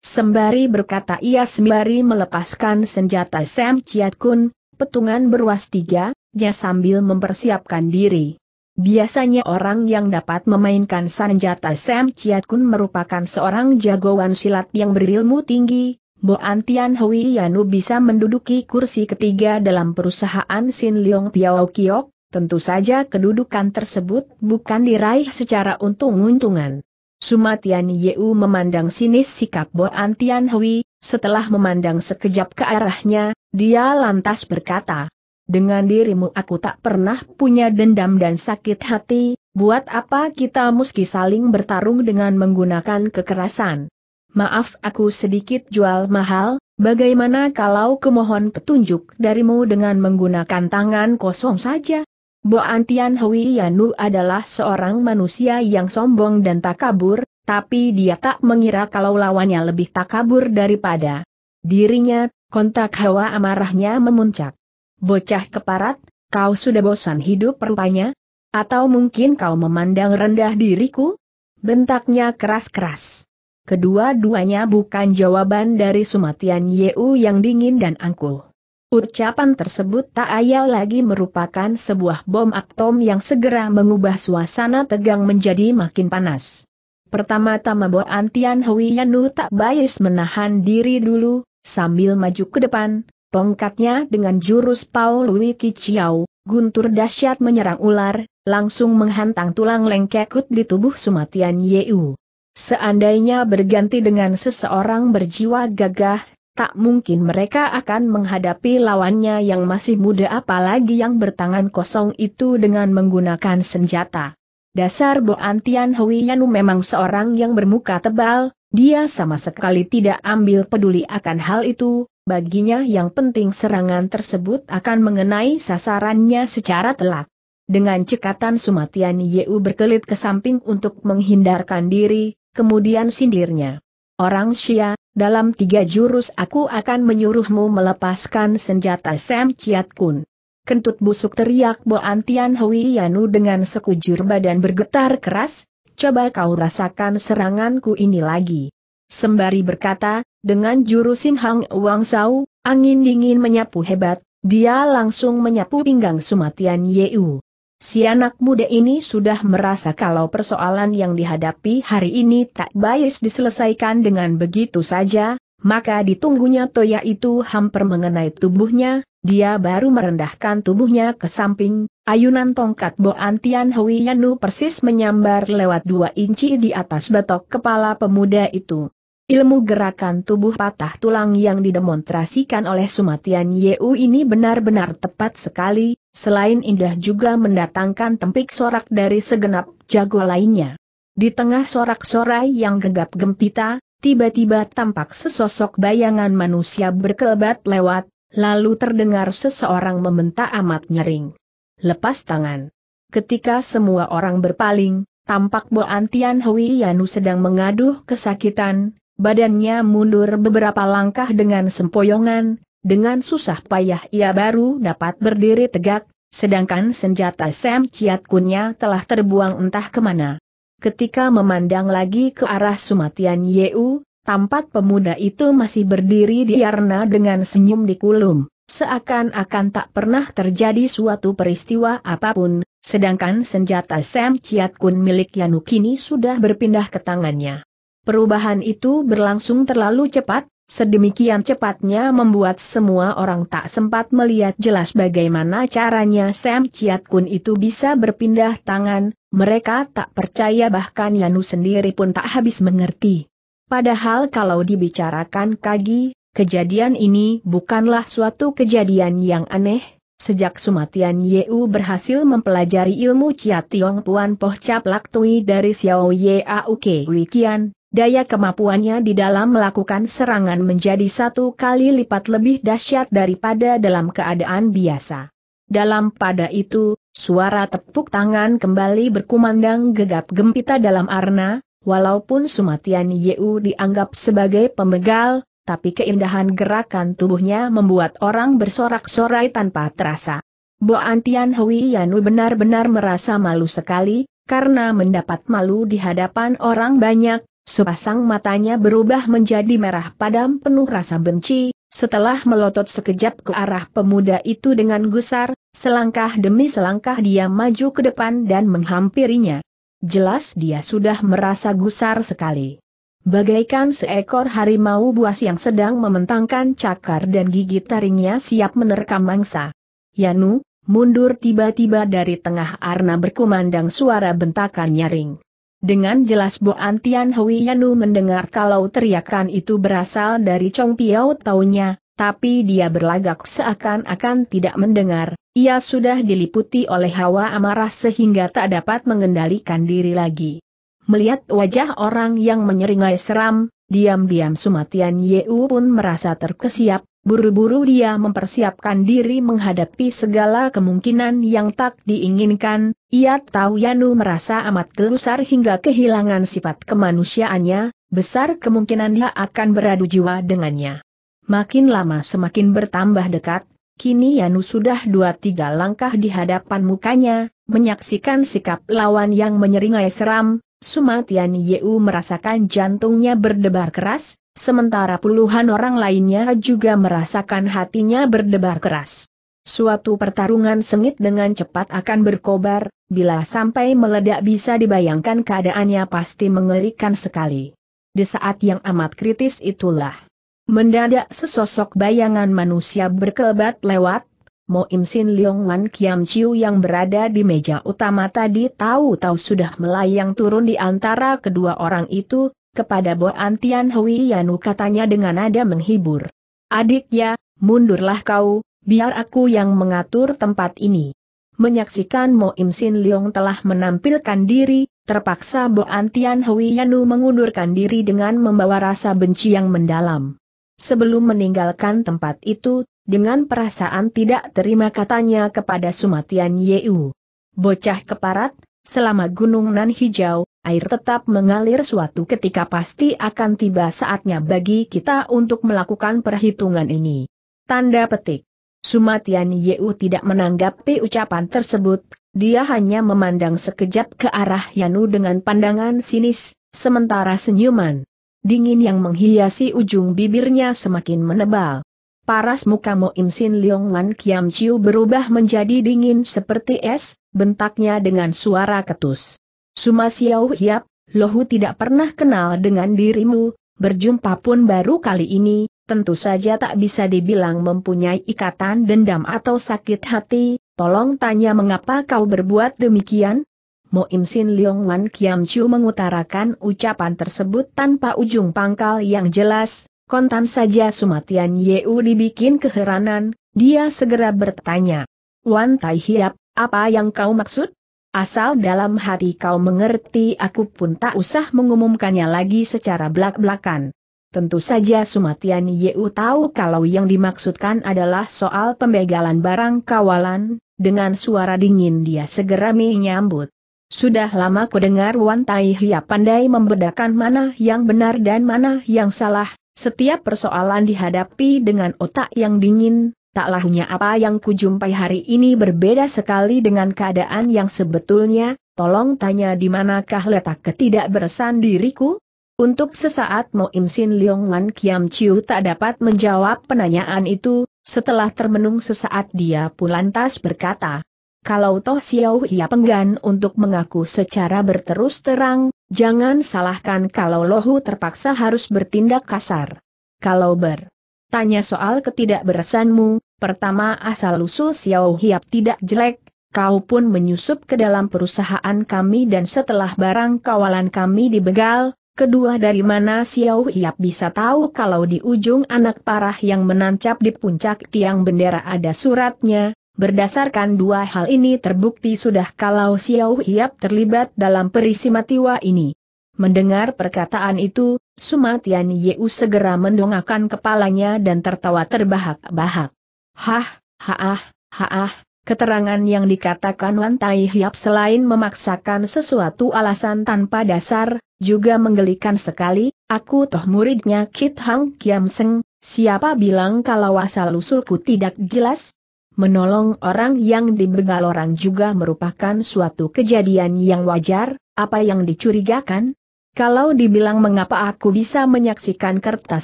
Sembari berkata ia sembari melepaskan senjata Sam Chiat Kun, petungan berwas tiga, dia sambil mempersiapkan diri. Biasanya orang yang dapat memainkan senjata Sam Chiat Kun merupakan seorang jagoan silat yang berilmu tinggi, Bo Antian Hui Yanu bisa menduduki kursi ketiga dalam perusahaan Sin Leong Piao Kiok, tentu saja kedudukan tersebut bukan diraih secara untung-untungan. Sumatian Yeu memandang sinis sikap Bo Antian Hui, setelah memandang sekejap ke arahnya, dia lantas berkata, Dengan dirimu aku tak pernah punya dendam dan sakit hati, buat apa kita muski saling bertarung dengan menggunakan kekerasan? maaf aku sedikit jual mahal, bagaimana kalau kemohon petunjuk darimu dengan menggunakan tangan kosong saja? Bo Antian Hui Yanu adalah seorang manusia yang sombong dan takabur, tapi dia tak mengira kalau lawannya lebih takabur daripada dirinya, kontak hawa amarahnya memuncak. Bocah keparat, kau sudah bosan hidup rupanya? Atau mungkin kau memandang rendah diriku? Bentaknya keras-keras. Kedua-duanya bukan jawaban dari Sumatian Yeu yang dingin dan angkuh. Ucapan tersebut tak ayal lagi merupakan sebuah bom atom yang segera mengubah suasana tegang menjadi makin panas. Pertama-tama Bo Antian Hui Yanu tak bayis menahan diri dulu, sambil maju ke depan, tongkatnya dengan jurus Paul Lui Kiciau, guntur dahsyat menyerang ular, langsung menghantang tulang lengkekut di tubuh Sumatian Yeu. Seandainya berganti dengan seseorang berjiwa gagah, tak mungkin mereka akan menghadapi lawannya yang masih muda apalagi yang bertangan kosong itu dengan menggunakan senjata. Dasar Boan Tian Yanu memang seorang yang bermuka tebal, dia sama sekali tidak ambil peduli akan hal itu, baginya yang penting serangan tersebut akan mengenai sasarannya secara telak. Dengan cekatan Sumatian Yeu berkelit ke samping untuk menghindarkan diri, kemudian sindirnya. Orang Xia, dalam tiga jurus aku akan menyuruhmu melepaskan senjata Sam Chiat Kun. Kentut busuk teriak Bo Antian Hui Yanu dengan sekujur badan bergetar keras, coba kau rasakan seranganku ini lagi. Sembari berkata, dengan jurus Sim Hang Wang Sau, angin dingin menyapu hebat, dia langsung menyapu pinggang Sumatian Yeu. Si anak muda ini sudah merasa kalau persoalan yang dihadapi hari ini tak bias diselesaikan dengan begitu saja, maka ditunggunya Toya itu hampir mengenai tubuhnya, dia baru merendahkan tubuhnya ke samping, ayunan tongkat Boan Antian Hui Yanu persis menyambar lewat dua inci di atas batok kepala pemuda itu. Ilmu gerakan tubuh patah tulang yang didemonstrasikan oleh Sumatian Yeu ini benar-benar tepat sekali, selain indah juga mendatangkan tempik sorak dari segenap jago lainnya. Di tengah sorak-sorai yang gegap gempita, tiba-tiba tampak sesosok bayangan manusia berkelebat lewat, lalu terdengar seseorang membentak amat nyering. Lepas tangan. Ketika semua orang berpaling, tampak Boantian Antian Hui Yanu sedang mengaduh kesakitan, Badannya mundur beberapa langkah dengan sempoyongan, dengan susah payah ia baru dapat berdiri tegak, sedangkan senjata Sam Ciat Kunnya telah terbuang entah kemana. Ketika memandang lagi ke arah Sumatian Yeu, tampak pemuda itu masih berdiri di Yarna dengan senyum di kulum, seakan-akan tak pernah terjadi suatu peristiwa apapun, sedangkan senjata Sam Ciat Kun milik Yanu kini sudah berpindah ke tangannya. Perubahan itu berlangsung terlalu cepat, sedemikian cepatnya membuat semua orang tak sempat melihat jelas bagaimana caranya Sam Chiat Kun itu bisa berpindah tangan, mereka tak percaya bahkan Yanu sendiri pun tak habis mengerti. Padahal kalau dibicarakan Kagi, kejadian ini bukanlah suatu kejadian yang aneh, Sejak Sumatian Yeu berhasil mempelajari ilmu Chia Tiong Puan Poh Cap Laktui dari Xiao Ye Auke Wikian, Daya kemampuannya di dalam melakukan serangan menjadi satu kali lipat lebih dahsyat daripada dalam keadaan biasa. Dalam pada itu, suara tepuk tangan kembali berkumandang gegap gempita dalam arna, walaupun Sumatian Yeu dianggap sebagai pemegal, tapi keindahan gerakan tubuhnya membuat orang bersorak-sorai tanpa terasa. Bo Antian Hui Yanu benar-benar merasa malu sekali, karena mendapat malu di hadapan orang banyak, sepasang matanya berubah menjadi merah padam penuh rasa benci, setelah melotot sekejap ke arah pemuda itu dengan gusar, selangkah demi selangkah dia maju ke depan dan menghampirinya. Jelas dia sudah merasa gusar sekali. Bagaikan seekor harimau buas yang sedang mementangkan cakar dan gigi taringnya siap menerkam mangsa. Yanu, mundur tiba-tiba dari tengah arna berkumandang suara bentakan nyaring. Dengan jelas Boan Antian Hui Yanu mendengar kalau teriakan itu berasal dari Chong Piao taunya, tapi dia berlagak seakan-akan tidak mendengar, ia sudah diliputi oleh hawa amarah sehingga tak dapat mengendalikan diri lagi. Melihat wajah orang yang menyeringai seram, diam-diam Sumatian Yeu pun merasa terkesiap, Buru-buru dia mempersiapkan diri menghadapi segala kemungkinan yang tak diinginkan, ia tahu Yanu merasa amat gelusar hingga kehilangan sifat kemanusiaannya, besar kemungkinan dia akan beradu jiwa dengannya. Makin lama semakin bertambah dekat, Kini Yanu sudah dua-tiga langkah di hadapan mukanya, menyaksikan sikap lawan yang menyeringai seram, Sumatian Yeu merasakan jantungnya berdebar keras, sementara puluhan orang lainnya juga merasakan hatinya berdebar keras. Suatu pertarungan sengit dengan cepat akan berkobar, bila sampai meledak bisa dibayangkan keadaannya pasti mengerikan sekali. Di saat yang amat kritis itulah Mendadak sesosok bayangan manusia berkelebat lewat, Mo Im Sin Leong Wan Kiam Chiu yang berada di meja utama tadi tahu-tahu sudah melayang turun di antara kedua orang itu, kepada Bo Antian Hui Yanu katanya dengan nada menghibur. Adik ya, mundurlah kau, biar aku yang mengatur tempat ini. Menyaksikan Mo Im Sin Leong telah menampilkan diri, terpaksa Bo Antian Hui Yanu mengundurkan diri dengan membawa rasa benci yang mendalam. Sebelum meninggalkan tempat itu, dengan perasaan tidak terima katanya kepada Sumatian Yeu. Bocah keparat, selama gunung nan hijau, air tetap mengalir suatu ketika pasti akan tiba saatnya bagi kita untuk melakukan perhitungan ini. Tanda petik. Sumatian Yeu tidak menanggapi ucapan tersebut, dia hanya memandang sekejap ke arah Yanu dengan pandangan sinis, sementara senyuman dingin yang menghiasi ujung bibirnya semakin menebal. Paras muka Mo Im Sin Leong Wan Kiam Chiu berubah menjadi dingin seperti es, bentaknya dengan suara ketus. Suma Xiao Hiap, Lohu tidak pernah kenal dengan dirimu, berjumpa pun baru kali ini, tentu saja tak bisa dibilang mempunyai ikatan dendam atau sakit hati, tolong tanya mengapa kau berbuat demikian, Mo Im Sin Leong Wan Kiam Chu mengutarakan ucapan tersebut tanpa ujung pangkal yang jelas, kontan saja Sumatian Yeu dibikin keheranan, dia segera bertanya. Wan Tai Hiap, apa yang kau maksud? Asal dalam hati kau mengerti aku pun tak usah mengumumkannya lagi secara belak-belakan. Tentu saja Sumatian Yeu tahu kalau yang dimaksudkan adalah soal pembegalan barang kawalan, dengan suara dingin dia segera menyambut. Sudah lama dengar Wan Tai Hia pandai membedakan mana yang benar dan mana yang salah, setiap persoalan dihadapi dengan otak yang dingin, tak lahunya apa yang kujumpai hari ini berbeda sekali dengan keadaan yang sebetulnya, tolong tanya di manakah letak ketidakberesan diriku? Untuk sesaat Mo Im Sin Leong Wan Kiam Chiu tak dapat menjawab penanyaan itu, setelah termenung sesaat dia pun lantas berkata, kalau Toh Xiao Hia Penggan untuk mengaku secara berterus terang, jangan salahkan kalau Lohu terpaksa harus bertindak kasar. Kalau ber Tanya soal ketidakberesanmu, pertama asal-usul Xiao Hiap tidak jelek, kau pun menyusup ke dalam perusahaan kami dan setelah barang kawalan kami dibegal, kedua dari mana Xiao Hiap bisa tahu kalau di ujung anak parah yang menancap di puncak tiang bendera ada suratnya, Berdasarkan dua hal ini terbukti sudah kalau Xiao Hiap terlibat dalam peristiwa ini. Mendengar perkataan itu, Sumatian Yeu segera mendongakkan kepalanya dan tertawa terbahak-bahak. Hah, haah, haah, keterangan yang dikatakan Wan Tai Hiap selain memaksakan sesuatu alasan tanpa dasar, juga menggelikan sekali, aku toh muridnya Kit Hang Kiam Seng, siapa bilang kalau asal-usulku tidak jelas? menolong orang yang dibegal orang juga merupakan suatu kejadian yang wajar, apa yang dicurigakan? Kalau dibilang mengapa aku bisa menyaksikan kertas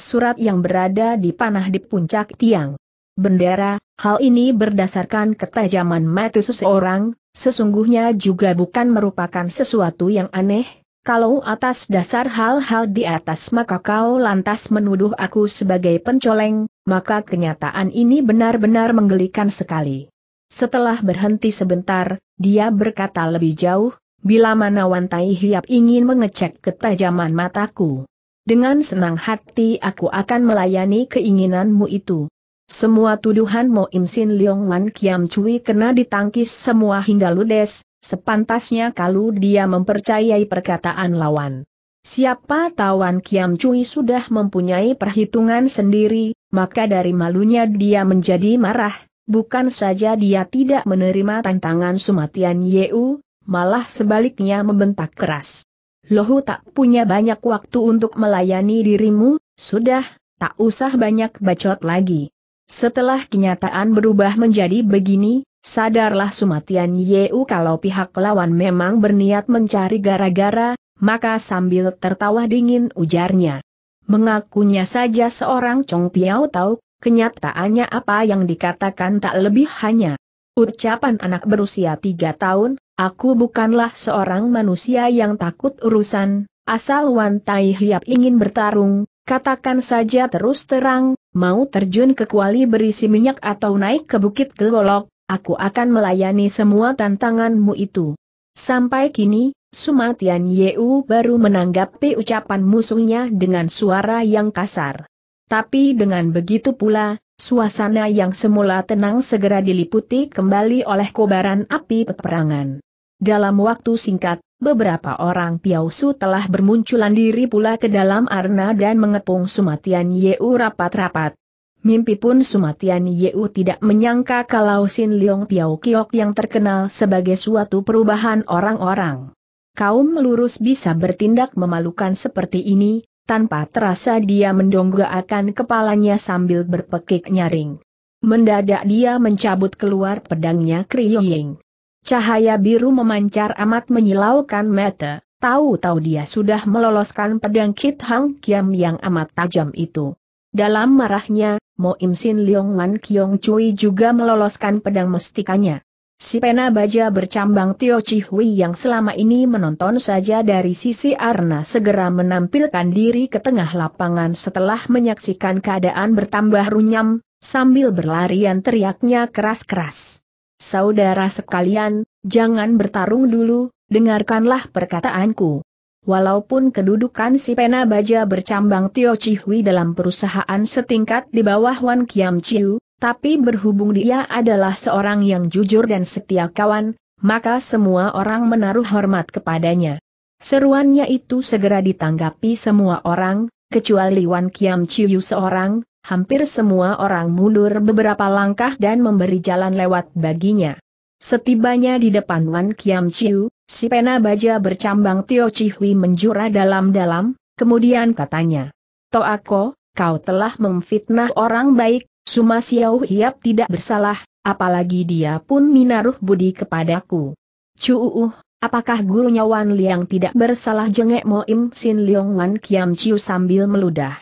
surat yang berada di panah di puncak tiang bendera, hal ini berdasarkan ketajaman mata seseorang, sesungguhnya juga bukan merupakan sesuatu yang aneh, kalau atas dasar hal-hal di atas maka kau lantas menuduh aku sebagai pencoleng, maka kenyataan ini benar-benar menggelikan sekali. Setelah berhenti sebentar, dia berkata lebih jauh, bila mana Wantai Hiap ingin mengecek ketajaman mataku. Dengan senang hati aku akan melayani keinginanmu itu. Semua tuduhan Mo Im Sin Leong Wan Kiam Cui kena ditangkis semua hingga ludes, sepantasnya kalau dia mempercayai perkataan lawan. Siapa tawan Kiam Cui sudah mempunyai perhitungan sendiri, maka dari malunya dia menjadi marah, bukan saja dia tidak menerima tantangan Sumatian Yeu, malah sebaliknya membentak keras. Lohu tak punya banyak waktu untuk melayani dirimu, sudah, tak usah banyak bacot lagi. Setelah kenyataan berubah menjadi begini, sadarlah Sumatian Yeu kalau pihak lawan memang berniat mencari gara-gara, maka sambil tertawa dingin ujarnya. Mengakunya saja seorang Chong Piao tahu, kenyataannya apa yang dikatakan tak lebih hanya ucapan anak berusia tiga tahun, aku bukanlah seorang manusia yang takut urusan, asal Wan Tai Hiap ingin bertarung, katakan saja terus terang, mau terjun ke kuali berisi minyak atau naik ke bukit gelolok, aku akan melayani semua tantanganmu itu. Sampai kini, Sumatian Yeu baru menanggapi ucapan musuhnya dengan suara yang kasar. Tapi dengan begitu pula, suasana yang semula tenang segera diliputi kembali oleh kobaran api peperangan. Dalam waktu singkat, beberapa orang Piausu telah bermunculan diri pula ke dalam arena dan mengepung Sumatian Yeu rapat-rapat. Mimpi pun Sumatian Yeu tidak menyangka kalau Sin Leong Piau Kiok yang terkenal sebagai suatu perubahan orang-orang kaum lurus bisa bertindak memalukan seperti ini, tanpa terasa dia mendonggakan kepalanya sambil berpekik nyaring. Mendadak dia mencabut keluar pedangnya Kriying. Cahaya biru memancar amat menyilaukan mata, tahu-tahu dia sudah meloloskan pedang Kit Hang Kiam yang amat tajam itu. Dalam marahnya, Mo Im Sin Leong Wan Kiong Cui juga meloloskan pedang mestikanya. Si pena baja bercambang Tio Chihui yang selama ini menonton saja dari sisi Arna segera menampilkan diri ke tengah lapangan setelah menyaksikan keadaan bertambah runyam, sambil berlarian teriaknya keras-keras. Saudara sekalian, jangan bertarung dulu, dengarkanlah perkataanku. Walaupun kedudukan si pena baja bercambang Tio Chihui dalam perusahaan setingkat di bawah Wan Kiam Chiu, tapi berhubung dia adalah seorang yang jujur dan setia kawan, maka semua orang menaruh hormat kepadanya. Seruannya itu segera ditanggapi semua orang, kecuali Wan Kiam Chiu seorang, hampir semua orang mundur beberapa langkah dan memberi jalan lewat baginya. Setibanya di depan Wan Kiam Chiu, si pena baja bercambang Tio Chihui menjura dalam-dalam, kemudian katanya, Toako, kau telah memfitnah orang baik, Suma Xiao Hiap tidak bersalah, apalagi dia pun minaruh budi kepadaku. Cuuh, apakah gurunya Wan Liang tidak bersalah jengek Moim Sin Leong Wan Kiam Chiu sambil meludah.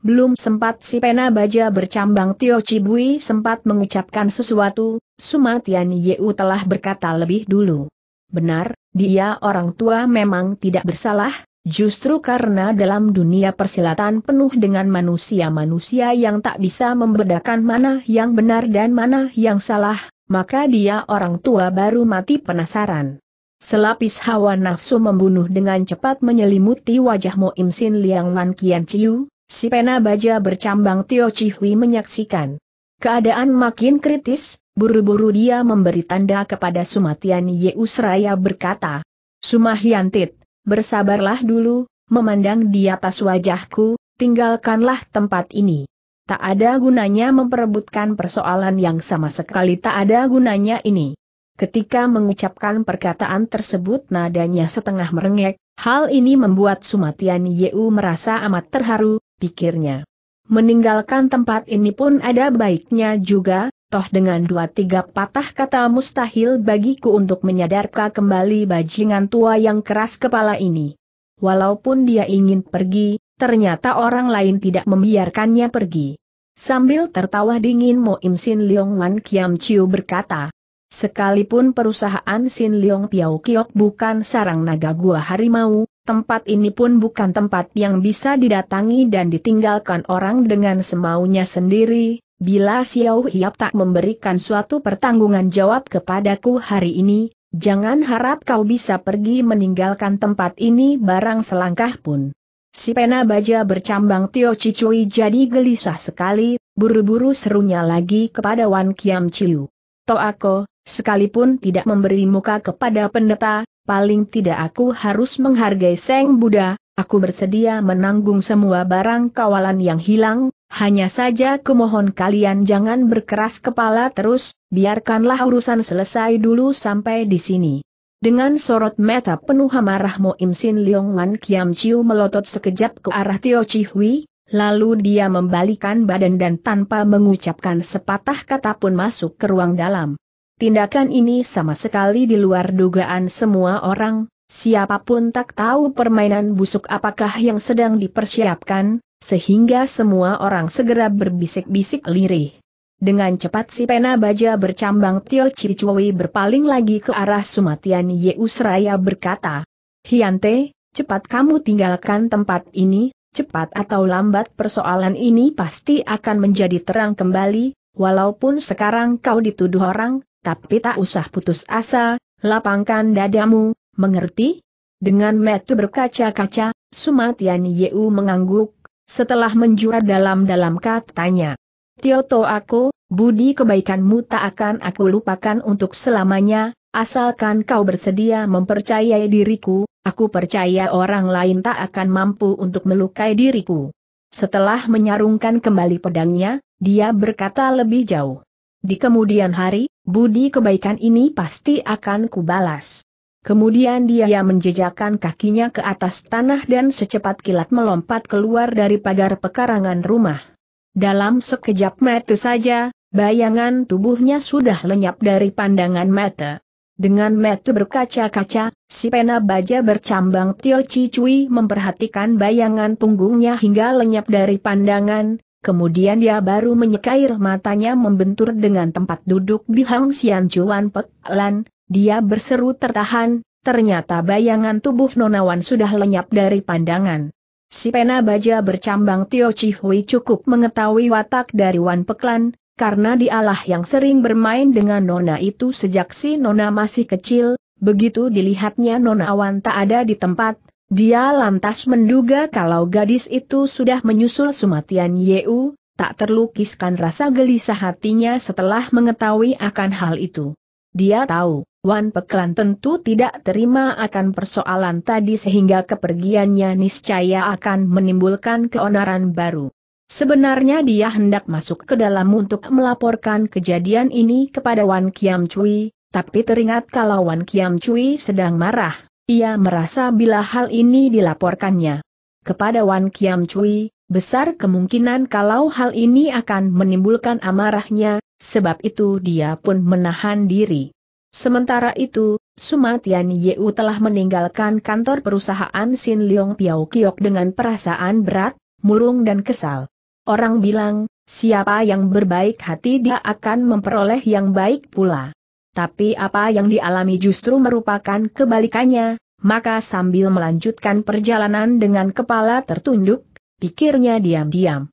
Belum sempat si pena baja bercambang Tio Cibui sempat mengucapkan sesuatu, Sumatian Yeu telah berkata lebih dulu. Benar, dia orang tua memang tidak bersalah, Justru karena dalam dunia persilatan penuh dengan manusia-manusia yang tak bisa membedakan mana yang benar dan mana yang salah, maka dia orang tua baru mati penasaran. Selapis hawa nafsu membunuh dengan cepat menyelimuti wajah Moim Sin Liang Wan Kian Chiu, si pena baja bercambang Tio Hui menyaksikan. Keadaan makin kritis, buru-buru dia memberi tanda kepada Sumatian Yeusraya berkata, Sumahyantit, bersabarlah dulu, memandang di atas wajahku, tinggalkanlah tempat ini. Tak ada gunanya memperebutkan persoalan yang sama sekali tak ada gunanya ini. Ketika mengucapkan perkataan tersebut nadanya setengah merengek, hal ini membuat Sumatian Yeu merasa amat terharu, pikirnya. Meninggalkan tempat ini pun ada baiknya juga, Toh dengan dua tiga patah kata mustahil bagiku untuk menyadarkan kembali bajingan tua yang keras kepala ini. Walaupun dia ingin pergi, ternyata orang lain tidak membiarkannya pergi. Sambil tertawa dingin Mo Im Sin Leong Wan Kiam Chiu berkata, Sekalipun perusahaan Sin Leong Piao Kiok bukan sarang naga gua harimau, tempat ini pun bukan tempat yang bisa didatangi dan ditinggalkan orang dengan semaunya sendiri, Bila Xiao Hiap tak memberikan suatu pertanggungan jawab kepadaku hari ini, jangan harap kau bisa pergi meninggalkan tempat ini barang selangkah pun. Si pena baja bercambang Tio Cicui jadi gelisah sekali, buru-buru serunya lagi kepada Wan Kiam Chiu. aku, sekalipun tidak memberi muka kepada pendeta, paling tidak aku harus menghargai Seng Buddha, Aku bersedia menanggung semua barang kawalan yang hilang, hanya saja kumohon kalian jangan berkeras kepala terus, biarkanlah urusan selesai dulu sampai di sini. Dengan sorot mata penuh amarah Mo Im Sin Leong Man Kiam Chiu melotot sekejap ke arah Tio Chi Hui, lalu dia membalikan badan dan tanpa mengucapkan sepatah kata pun masuk ke ruang dalam. Tindakan ini sama sekali di luar dugaan semua orang, Siapapun tak tahu permainan busuk apakah yang sedang dipersiapkan, sehingga semua orang segera berbisik-bisik lirih. Dengan cepat si pena baja bercambang Tio Cicuwi berpaling lagi ke arah Sumatian Yeusraya berkata, Hiante, cepat kamu tinggalkan tempat ini, cepat atau lambat persoalan ini pasti akan menjadi terang kembali, walaupun sekarang kau dituduh orang, tapi tak usah putus asa, lapangkan dadamu, Mengerti? Dengan metu berkaca-kaca, Sumatian Yeu mengangguk, setelah menjura dalam-dalam katanya. Tioto aku, budi kebaikanmu tak akan aku lupakan untuk selamanya, asalkan kau bersedia mempercayai diriku, aku percaya orang lain tak akan mampu untuk melukai diriku. Setelah menyarungkan kembali pedangnya, dia berkata lebih jauh. Di kemudian hari, budi kebaikan ini pasti akan kubalas. Kemudian dia menjejakkan kakinya ke atas tanah dan secepat kilat melompat keluar dari pagar pekarangan rumah. Dalam sekejap mata saja, bayangan tubuhnya sudah lenyap dari pandangan mata. Dengan mata berkaca-kaca, si pena baja bercambang Tio Cicui memperhatikan bayangan punggungnya hingga lenyap dari pandangan, kemudian dia baru menyekair matanya membentur dengan tempat duduk Bihang Sian Cuan Pek Lan, dia berseru tertahan, ternyata bayangan tubuh nonawan sudah lenyap dari pandangan. Si pena baja bercambang Tio Chihui cukup mengetahui watak dari Wan Peklan, karena dialah yang sering bermain dengan nona itu sejak si nona masih kecil, begitu dilihatnya nona wan tak ada di tempat, dia lantas menduga kalau gadis itu sudah menyusul sumatian Yeu, tak terlukiskan rasa gelisah hatinya setelah mengetahui akan hal itu. Dia tahu, Wan Peklan tentu tidak terima akan persoalan tadi sehingga kepergiannya niscaya akan menimbulkan keonaran baru. Sebenarnya dia hendak masuk ke dalam untuk melaporkan kejadian ini kepada Wan Kiam Cui, tapi teringat kalau Wan Kiam Cui sedang marah, ia merasa bila hal ini dilaporkannya kepada Wan Kiam Cui, besar kemungkinan kalau hal ini akan menimbulkan amarahnya, sebab itu dia pun menahan diri. Sementara itu, Sumatian Yeu telah meninggalkan kantor perusahaan Sin Leong Piao Kiok dengan perasaan berat, murung dan kesal. Orang bilang, siapa yang berbaik hati dia akan memperoleh yang baik pula. Tapi apa yang dialami justru merupakan kebalikannya, maka sambil melanjutkan perjalanan dengan kepala tertunduk, pikirnya diam-diam.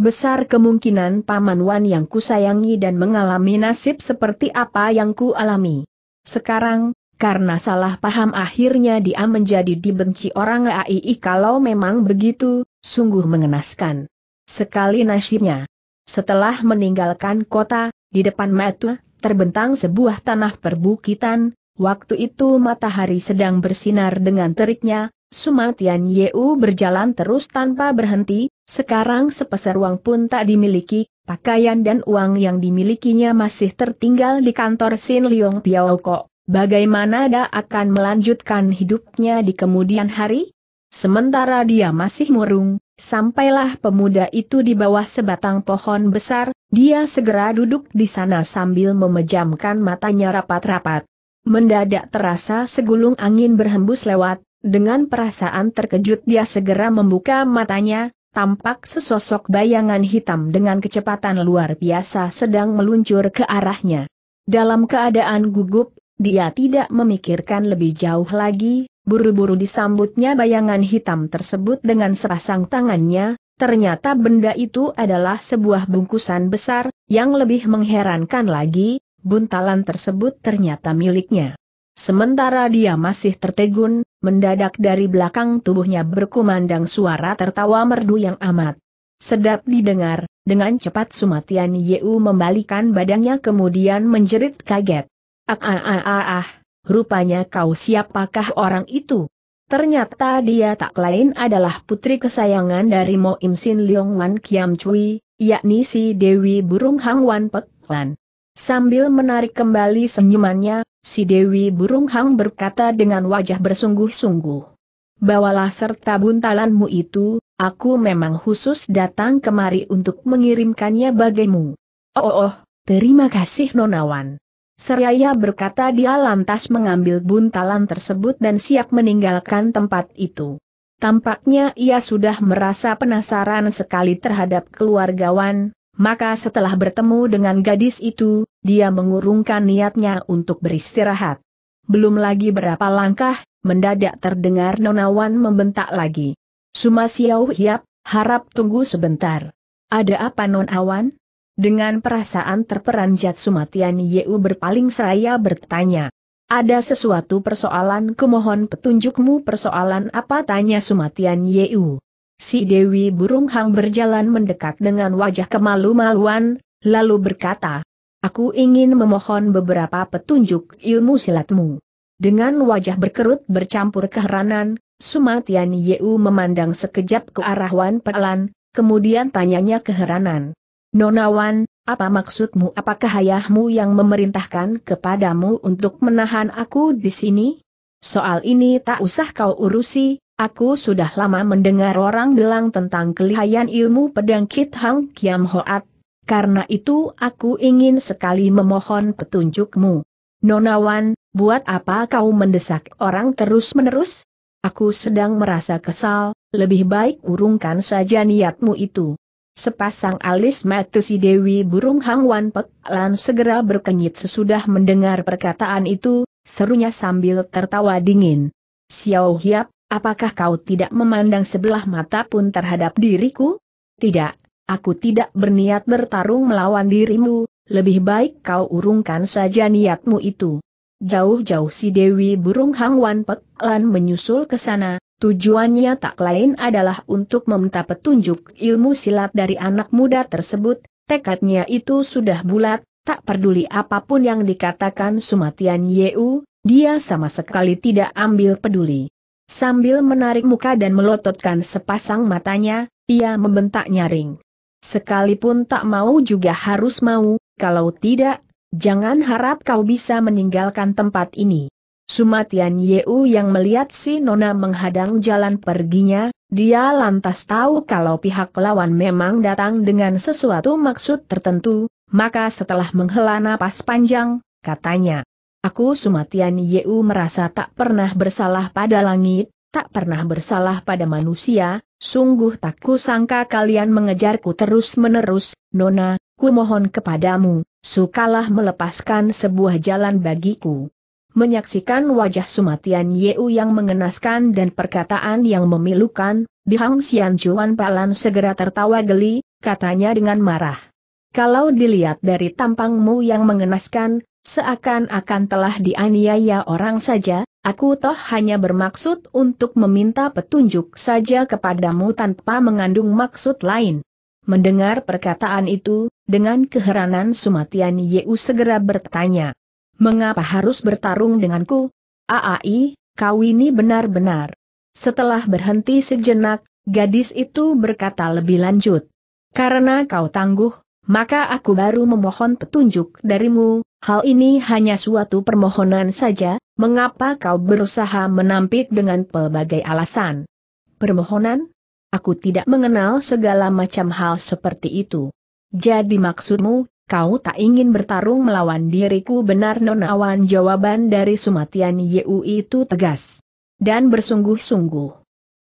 Besar kemungkinan Paman Wan yang kusayangi dan mengalami nasib seperti apa yang ku alami. Sekarang, karena salah paham akhirnya dia menjadi dibenci orang AII kalau memang begitu, sungguh mengenaskan. Sekali nasibnya. Setelah meninggalkan kota, di depan Matu, terbentang sebuah tanah perbukitan, waktu itu matahari sedang bersinar dengan teriknya, Sumatian Yeu berjalan terus tanpa berhenti, sekarang sepeser uang pun tak dimiliki, pakaian dan uang yang dimilikinya masih tertinggal di kantor Sin Leong Piaoko. Bagaimana dia akan melanjutkan hidupnya di kemudian hari? Sementara dia masih murung, sampailah pemuda itu di bawah sebatang pohon besar, dia segera duduk di sana sambil memejamkan matanya rapat-rapat. Mendadak terasa segulung angin berhembus lewat, dengan perasaan terkejut dia segera membuka matanya, tampak sesosok bayangan hitam dengan kecepatan luar biasa sedang meluncur ke arahnya. Dalam keadaan gugup, dia tidak memikirkan lebih jauh lagi, buru-buru disambutnya bayangan hitam tersebut dengan sepasang tangannya, ternyata benda itu adalah sebuah bungkusan besar, yang lebih mengherankan lagi, buntalan tersebut ternyata miliknya. Sementara dia masih tertegun, mendadak dari belakang tubuhnya berkumandang suara tertawa merdu yang amat sedap didengar, dengan cepat Sumatian Yeu membalikan badannya kemudian menjerit kaget. Ah ah ah ah ah, rupanya kau siapakah orang itu? Ternyata dia tak lain adalah putri kesayangan dari Mo Im Sin Leong Wan Kiam Chui, yakni si Dewi Burung Hang Wan Pek Lan. Sambil menarik kembali senyumannya, si Dewi Burung Hang berkata dengan wajah bersungguh-sungguh. Bawalah serta buntalanmu itu, aku memang khusus datang kemari untuk mengirimkannya bagimu. Oh, oh, oh, terima kasih Nonawan. Seraya berkata dia lantas mengambil buntalan tersebut dan siap meninggalkan tempat itu. Tampaknya ia sudah merasa penasaran sekali terhadap keluargawan, maka setelah bertemu dengan gadis itu, dia mengurungkan niatnya untuk beristirahat. Belum lagi berapa langkah, mendadak terdengar nonawan membentak lagi. Suma Hiap, harap tunggu sebentar. Ada apa nonawan? Dengan perasaan terperanjat Sumatian Yeu berpaling seraya bertanya. Ada sesuatu persoalan kemohon petunjukmu persoalan apa tanya Sumatian Yeu. Si Dewi Burung Hang berjalan mendekat dengan wajah kemalu-maluan, lalu berkata, Aku ingin memohon beberapa petunjuk ilmu silatmu. Dengan wajah berkerut bercampur keheranan, Sumatian Yeu memandang sekejap ke arah Wan Pelan, kemudian tanyanya keheranan. Nonawan, apa maksudmu apakah ayahmu yang memerintahkan kepadamu untuk menahan aku di sini? Soal ini tak usah kau urusi, Aku sudah lama mendengar orang bilang tentang kelihayan ilmu pedang Kit Hang Kiam Hoat. Karena itu aku ingin sekali memohon petunjukmu. Nonawan, buat apa kau mendesak orang terus-menerus? Aku sedang merasa kesal, lebih baik urungkan saja niatmu itu. Sepasang alis mata si Dewi Burung Hang Wan Pek Lan segera berkenyit sesudah mendengar perkataan itu, serunya sambil tertawa dingin. Xiao Hiap, Apakah kau tidak memandang sebelah mata pun terhadap diriku? Tidak, aku tidak berniat bertarung melawan dirimu, lebih baik kau urungkan saja niatmu itu. Jauh-jauh si Dewi Burung Hang Wan Pek Lan menyusul ke sana, tujuannya tak lain adalah untuk meminta petunjuk ilmu silat dari anak muda tersebut, tekadnya itu sudah bulat, tak peduli apapun yang dikatakan Sumatian Yeu, dia sama sekali tidak ambil peduli. Sambil menarik muka dan melototkan sepasang matanya, ia membentak nyaring. Sekalipun tak mau juga harus mau, kalau tidak, jangan harap kau bisa meninggalkan tempat ini. Sumatian Yeu yang melihat si Nona menghadang jalan perginya, dia lantas tahu kalau pihak lawan memang datang dengan sesuatu maksud tertentu, maka setelah menghela napas panjang, katanya. Aku Sumatian Yeu merasa tak pernah bersalah pada langit, tak pernah bersalah pada manusia, sungguh tak kusangka kalian mengejarku terus-menerus, Nona, ku mohon kepadamu, sukalah melepaskan sebuah jalan bagiku. Menyaksikan wajah Sumatian Yeu yang mengenaskan dan perkataan yang memilukan, Bihang Xian Juan Palan segera tertawa geli, katanya dengan marah. Kalau dilihat dari tampangmu yang mengenaskan, Seakan-akan telah dianiaya orang saja, aku toh hanya bermaksud untuk meminta petunjuk saja kepadamu tanpa mengandung maksud lain. Mendengar perkataan itu, dengan keheranan Sumatian Yeu segera bertanya. Mengapa harus bertarung denganku? Aai, kau ini benar-benar. Setelah berhenti sejenak, gadis itu berkata lebih lanjut. Karena kau tangguh, maka aku baru memohon petunjuk darimu, hal ini hanya suatu permohonan saja, mengapa kau berusaha menampik dengan pelbagai alasan? Permohonan? Aku tidak mengenal segala macam hal seperti itu. Jadi maksudmu, kau tak ingin bertarung melawan diriku benar nonawan jawaban dari Sumatian Yu itu tegas. Dan bersungguh-sungguh.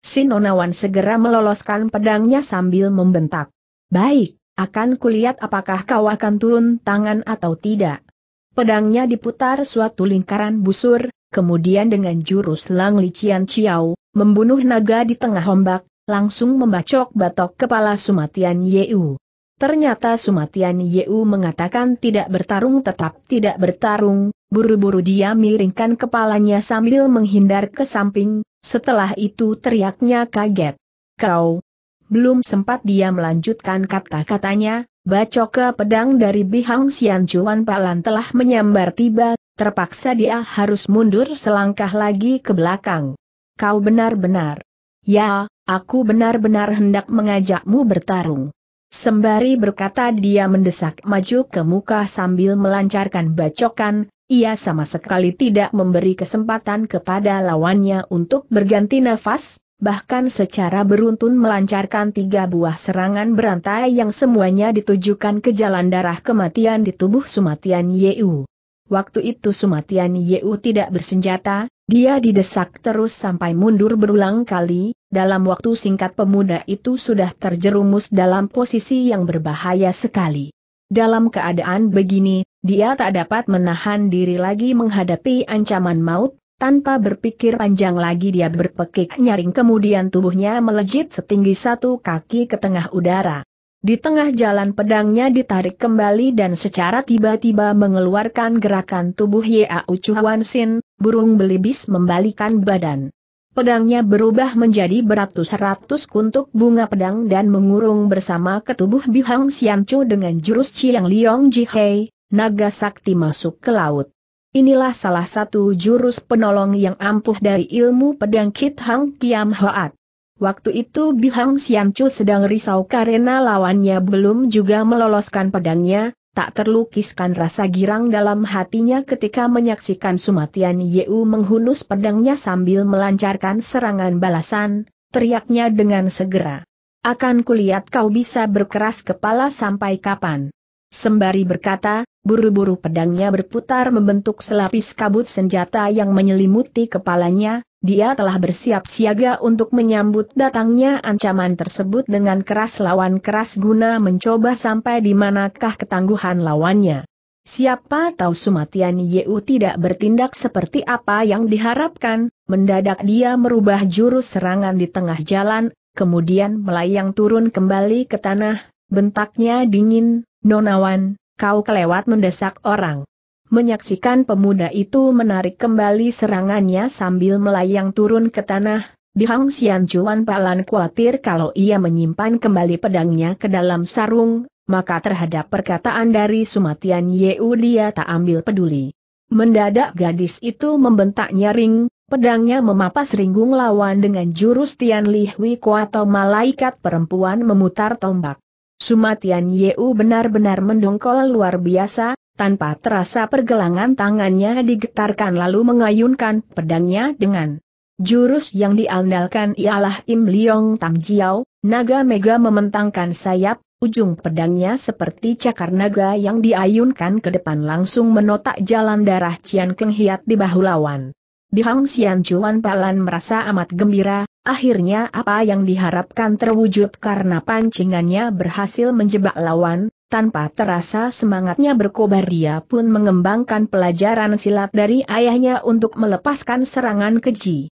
Sinonawan segera meloloskan pedangnya sambil membentak. Baik, akan kulihat apakah kau akan turun tangan atau tidak. Pedangnya diputar suatu lingkaran busur, kemudian dengan jurus lang lician Chiao, membunuh naga di tengah ombak, langsung membacok batok kepala Sumatian Yeu. Ternyata Sumatian Yeu mengatakan tidak bertarung tetap tidak bertarung, buru-buru dia miringkan kepalanya sambil menghindar ke samping, setelah itu teriaknya kaget. Kau, belum sempat dia melanjutkan kata-katanya, bacok ke pedang dari Bihang Sian Chuan Palan telah menyambar tiba, terpaksa dia harus mundur selangkah lagi ke belakang. Kau benar-benar. Ya, aku benar-benar hendak mengajakmu bertarung. Sembari berkata dia mendesak maju ke muka sambil melancarkan bacokan, ia sama sekali tidak memberi kesempatan kepada lawannya untuk berganti nafas, bahkan secara beruntun melancarkan tiga buah serangan berantai yang semuanya ditujukan ke jalan darah kematian di tubuh Sumatian Yeu. Waktu itu Sumatian Yeu tidak bersenjata, dia didesak terus sampai mundur berulang kali, dalam waktu singkat pemuda itu sudah terjerumus dalam posisi yang berbahaya sekali. Dalam keadaan begini, dia tak dapat menahan diri lagi menghadapi ancaman maut, tanpa berpikir panjang lagi dia berpekik nyaring kemudian tubuhnya melejit setinggi satu kaki ke tengah udara. Di tengah jalan pedangnya ditarik kembali dan secara tiba-tiba mengeluarkan gerakan tubuh Yau Chuan Sin, burung belibis membalikan badan. Pedangnya berubah menjadi beratus-ratus kuntuk bunga pedang dan mengurung bersama ke tubuh Bihang Xianchu dengan jurus Chiang Liong Jihei, naga sakti masuk ke laut. Inilah salah satu jurus penolong yang ampuh dari ilmu pedang Kit Hang Kiam Hoat. Waktu itu Bihang Siancu sedang risau karena lawannya belum juga meloloskan pedangnya, tak terlukiskan rasa girang dalam hatinya ketika menyaksikan Sumatian Yeu menghunus pedangnya sambil melancarkan serangan balasan, teriaknya dengan segera. Akan kulihat kau bisa berkeras kepala sampai kapan. Sembari berkata, Buru-buru pedangnya berputar membentuk selapis kabut senjata yang menyelimuti kepalanya, dia telah bersiap siaga untuk menyambut datangnya ancaman tersebut dengan keras lawan keras guna mencoba sampai di manakah ketangguhan lawannya. Siapa tahu Sumatian Yeu tidak bertindak seperti apa yang diharapkan, mendadak dia merubah jurus serangan di tengah jalan, kemudian melayang turun kembali ke tanah, bentaknya dingin, nonawan, kau kelewat mendesak orang. Menyaksikan pemuda itu menarik kembali serangannya sambil melayang turun ke tanah, dihangsian Xian Juan Palan khawatir kalau ia menyimpan kembali pedangnya ke dalam sarung, maka terhadap perkataan dari Sumatian Yeu dia tak ambil peduli. Mendadak gadis itu membentak nyaring, pedangnya memapas ringgung lawan dengan jurus Tian Li Hui Kuato malaikat perempuan memutar tombak. Sumatian Yeu benar-benar mendongkol luar biasa, tanpa terasa pergelangan tangannya digetarkan lalu mengayunkan pedangnya dengan jurus yang diandalkan ialah Im Liong Tam Jiao, naga mega mementangkan sayap, ujung pedangnya seperti cakar naga yang diayunkan ke depan langsung menotak jalan darah Cian Keng Hiat di bahu lawan. Di Hang Xian Chuan Palan merasa amat gembira, Akhirnya apa yang diharapkan terwujud karena pancingannya berhasil menjebak lawan, tanpa terasa semangatnya berkobar dia pun mengembangkan pelajaran silat dari ayahnya untuk melepaskan serangan keji.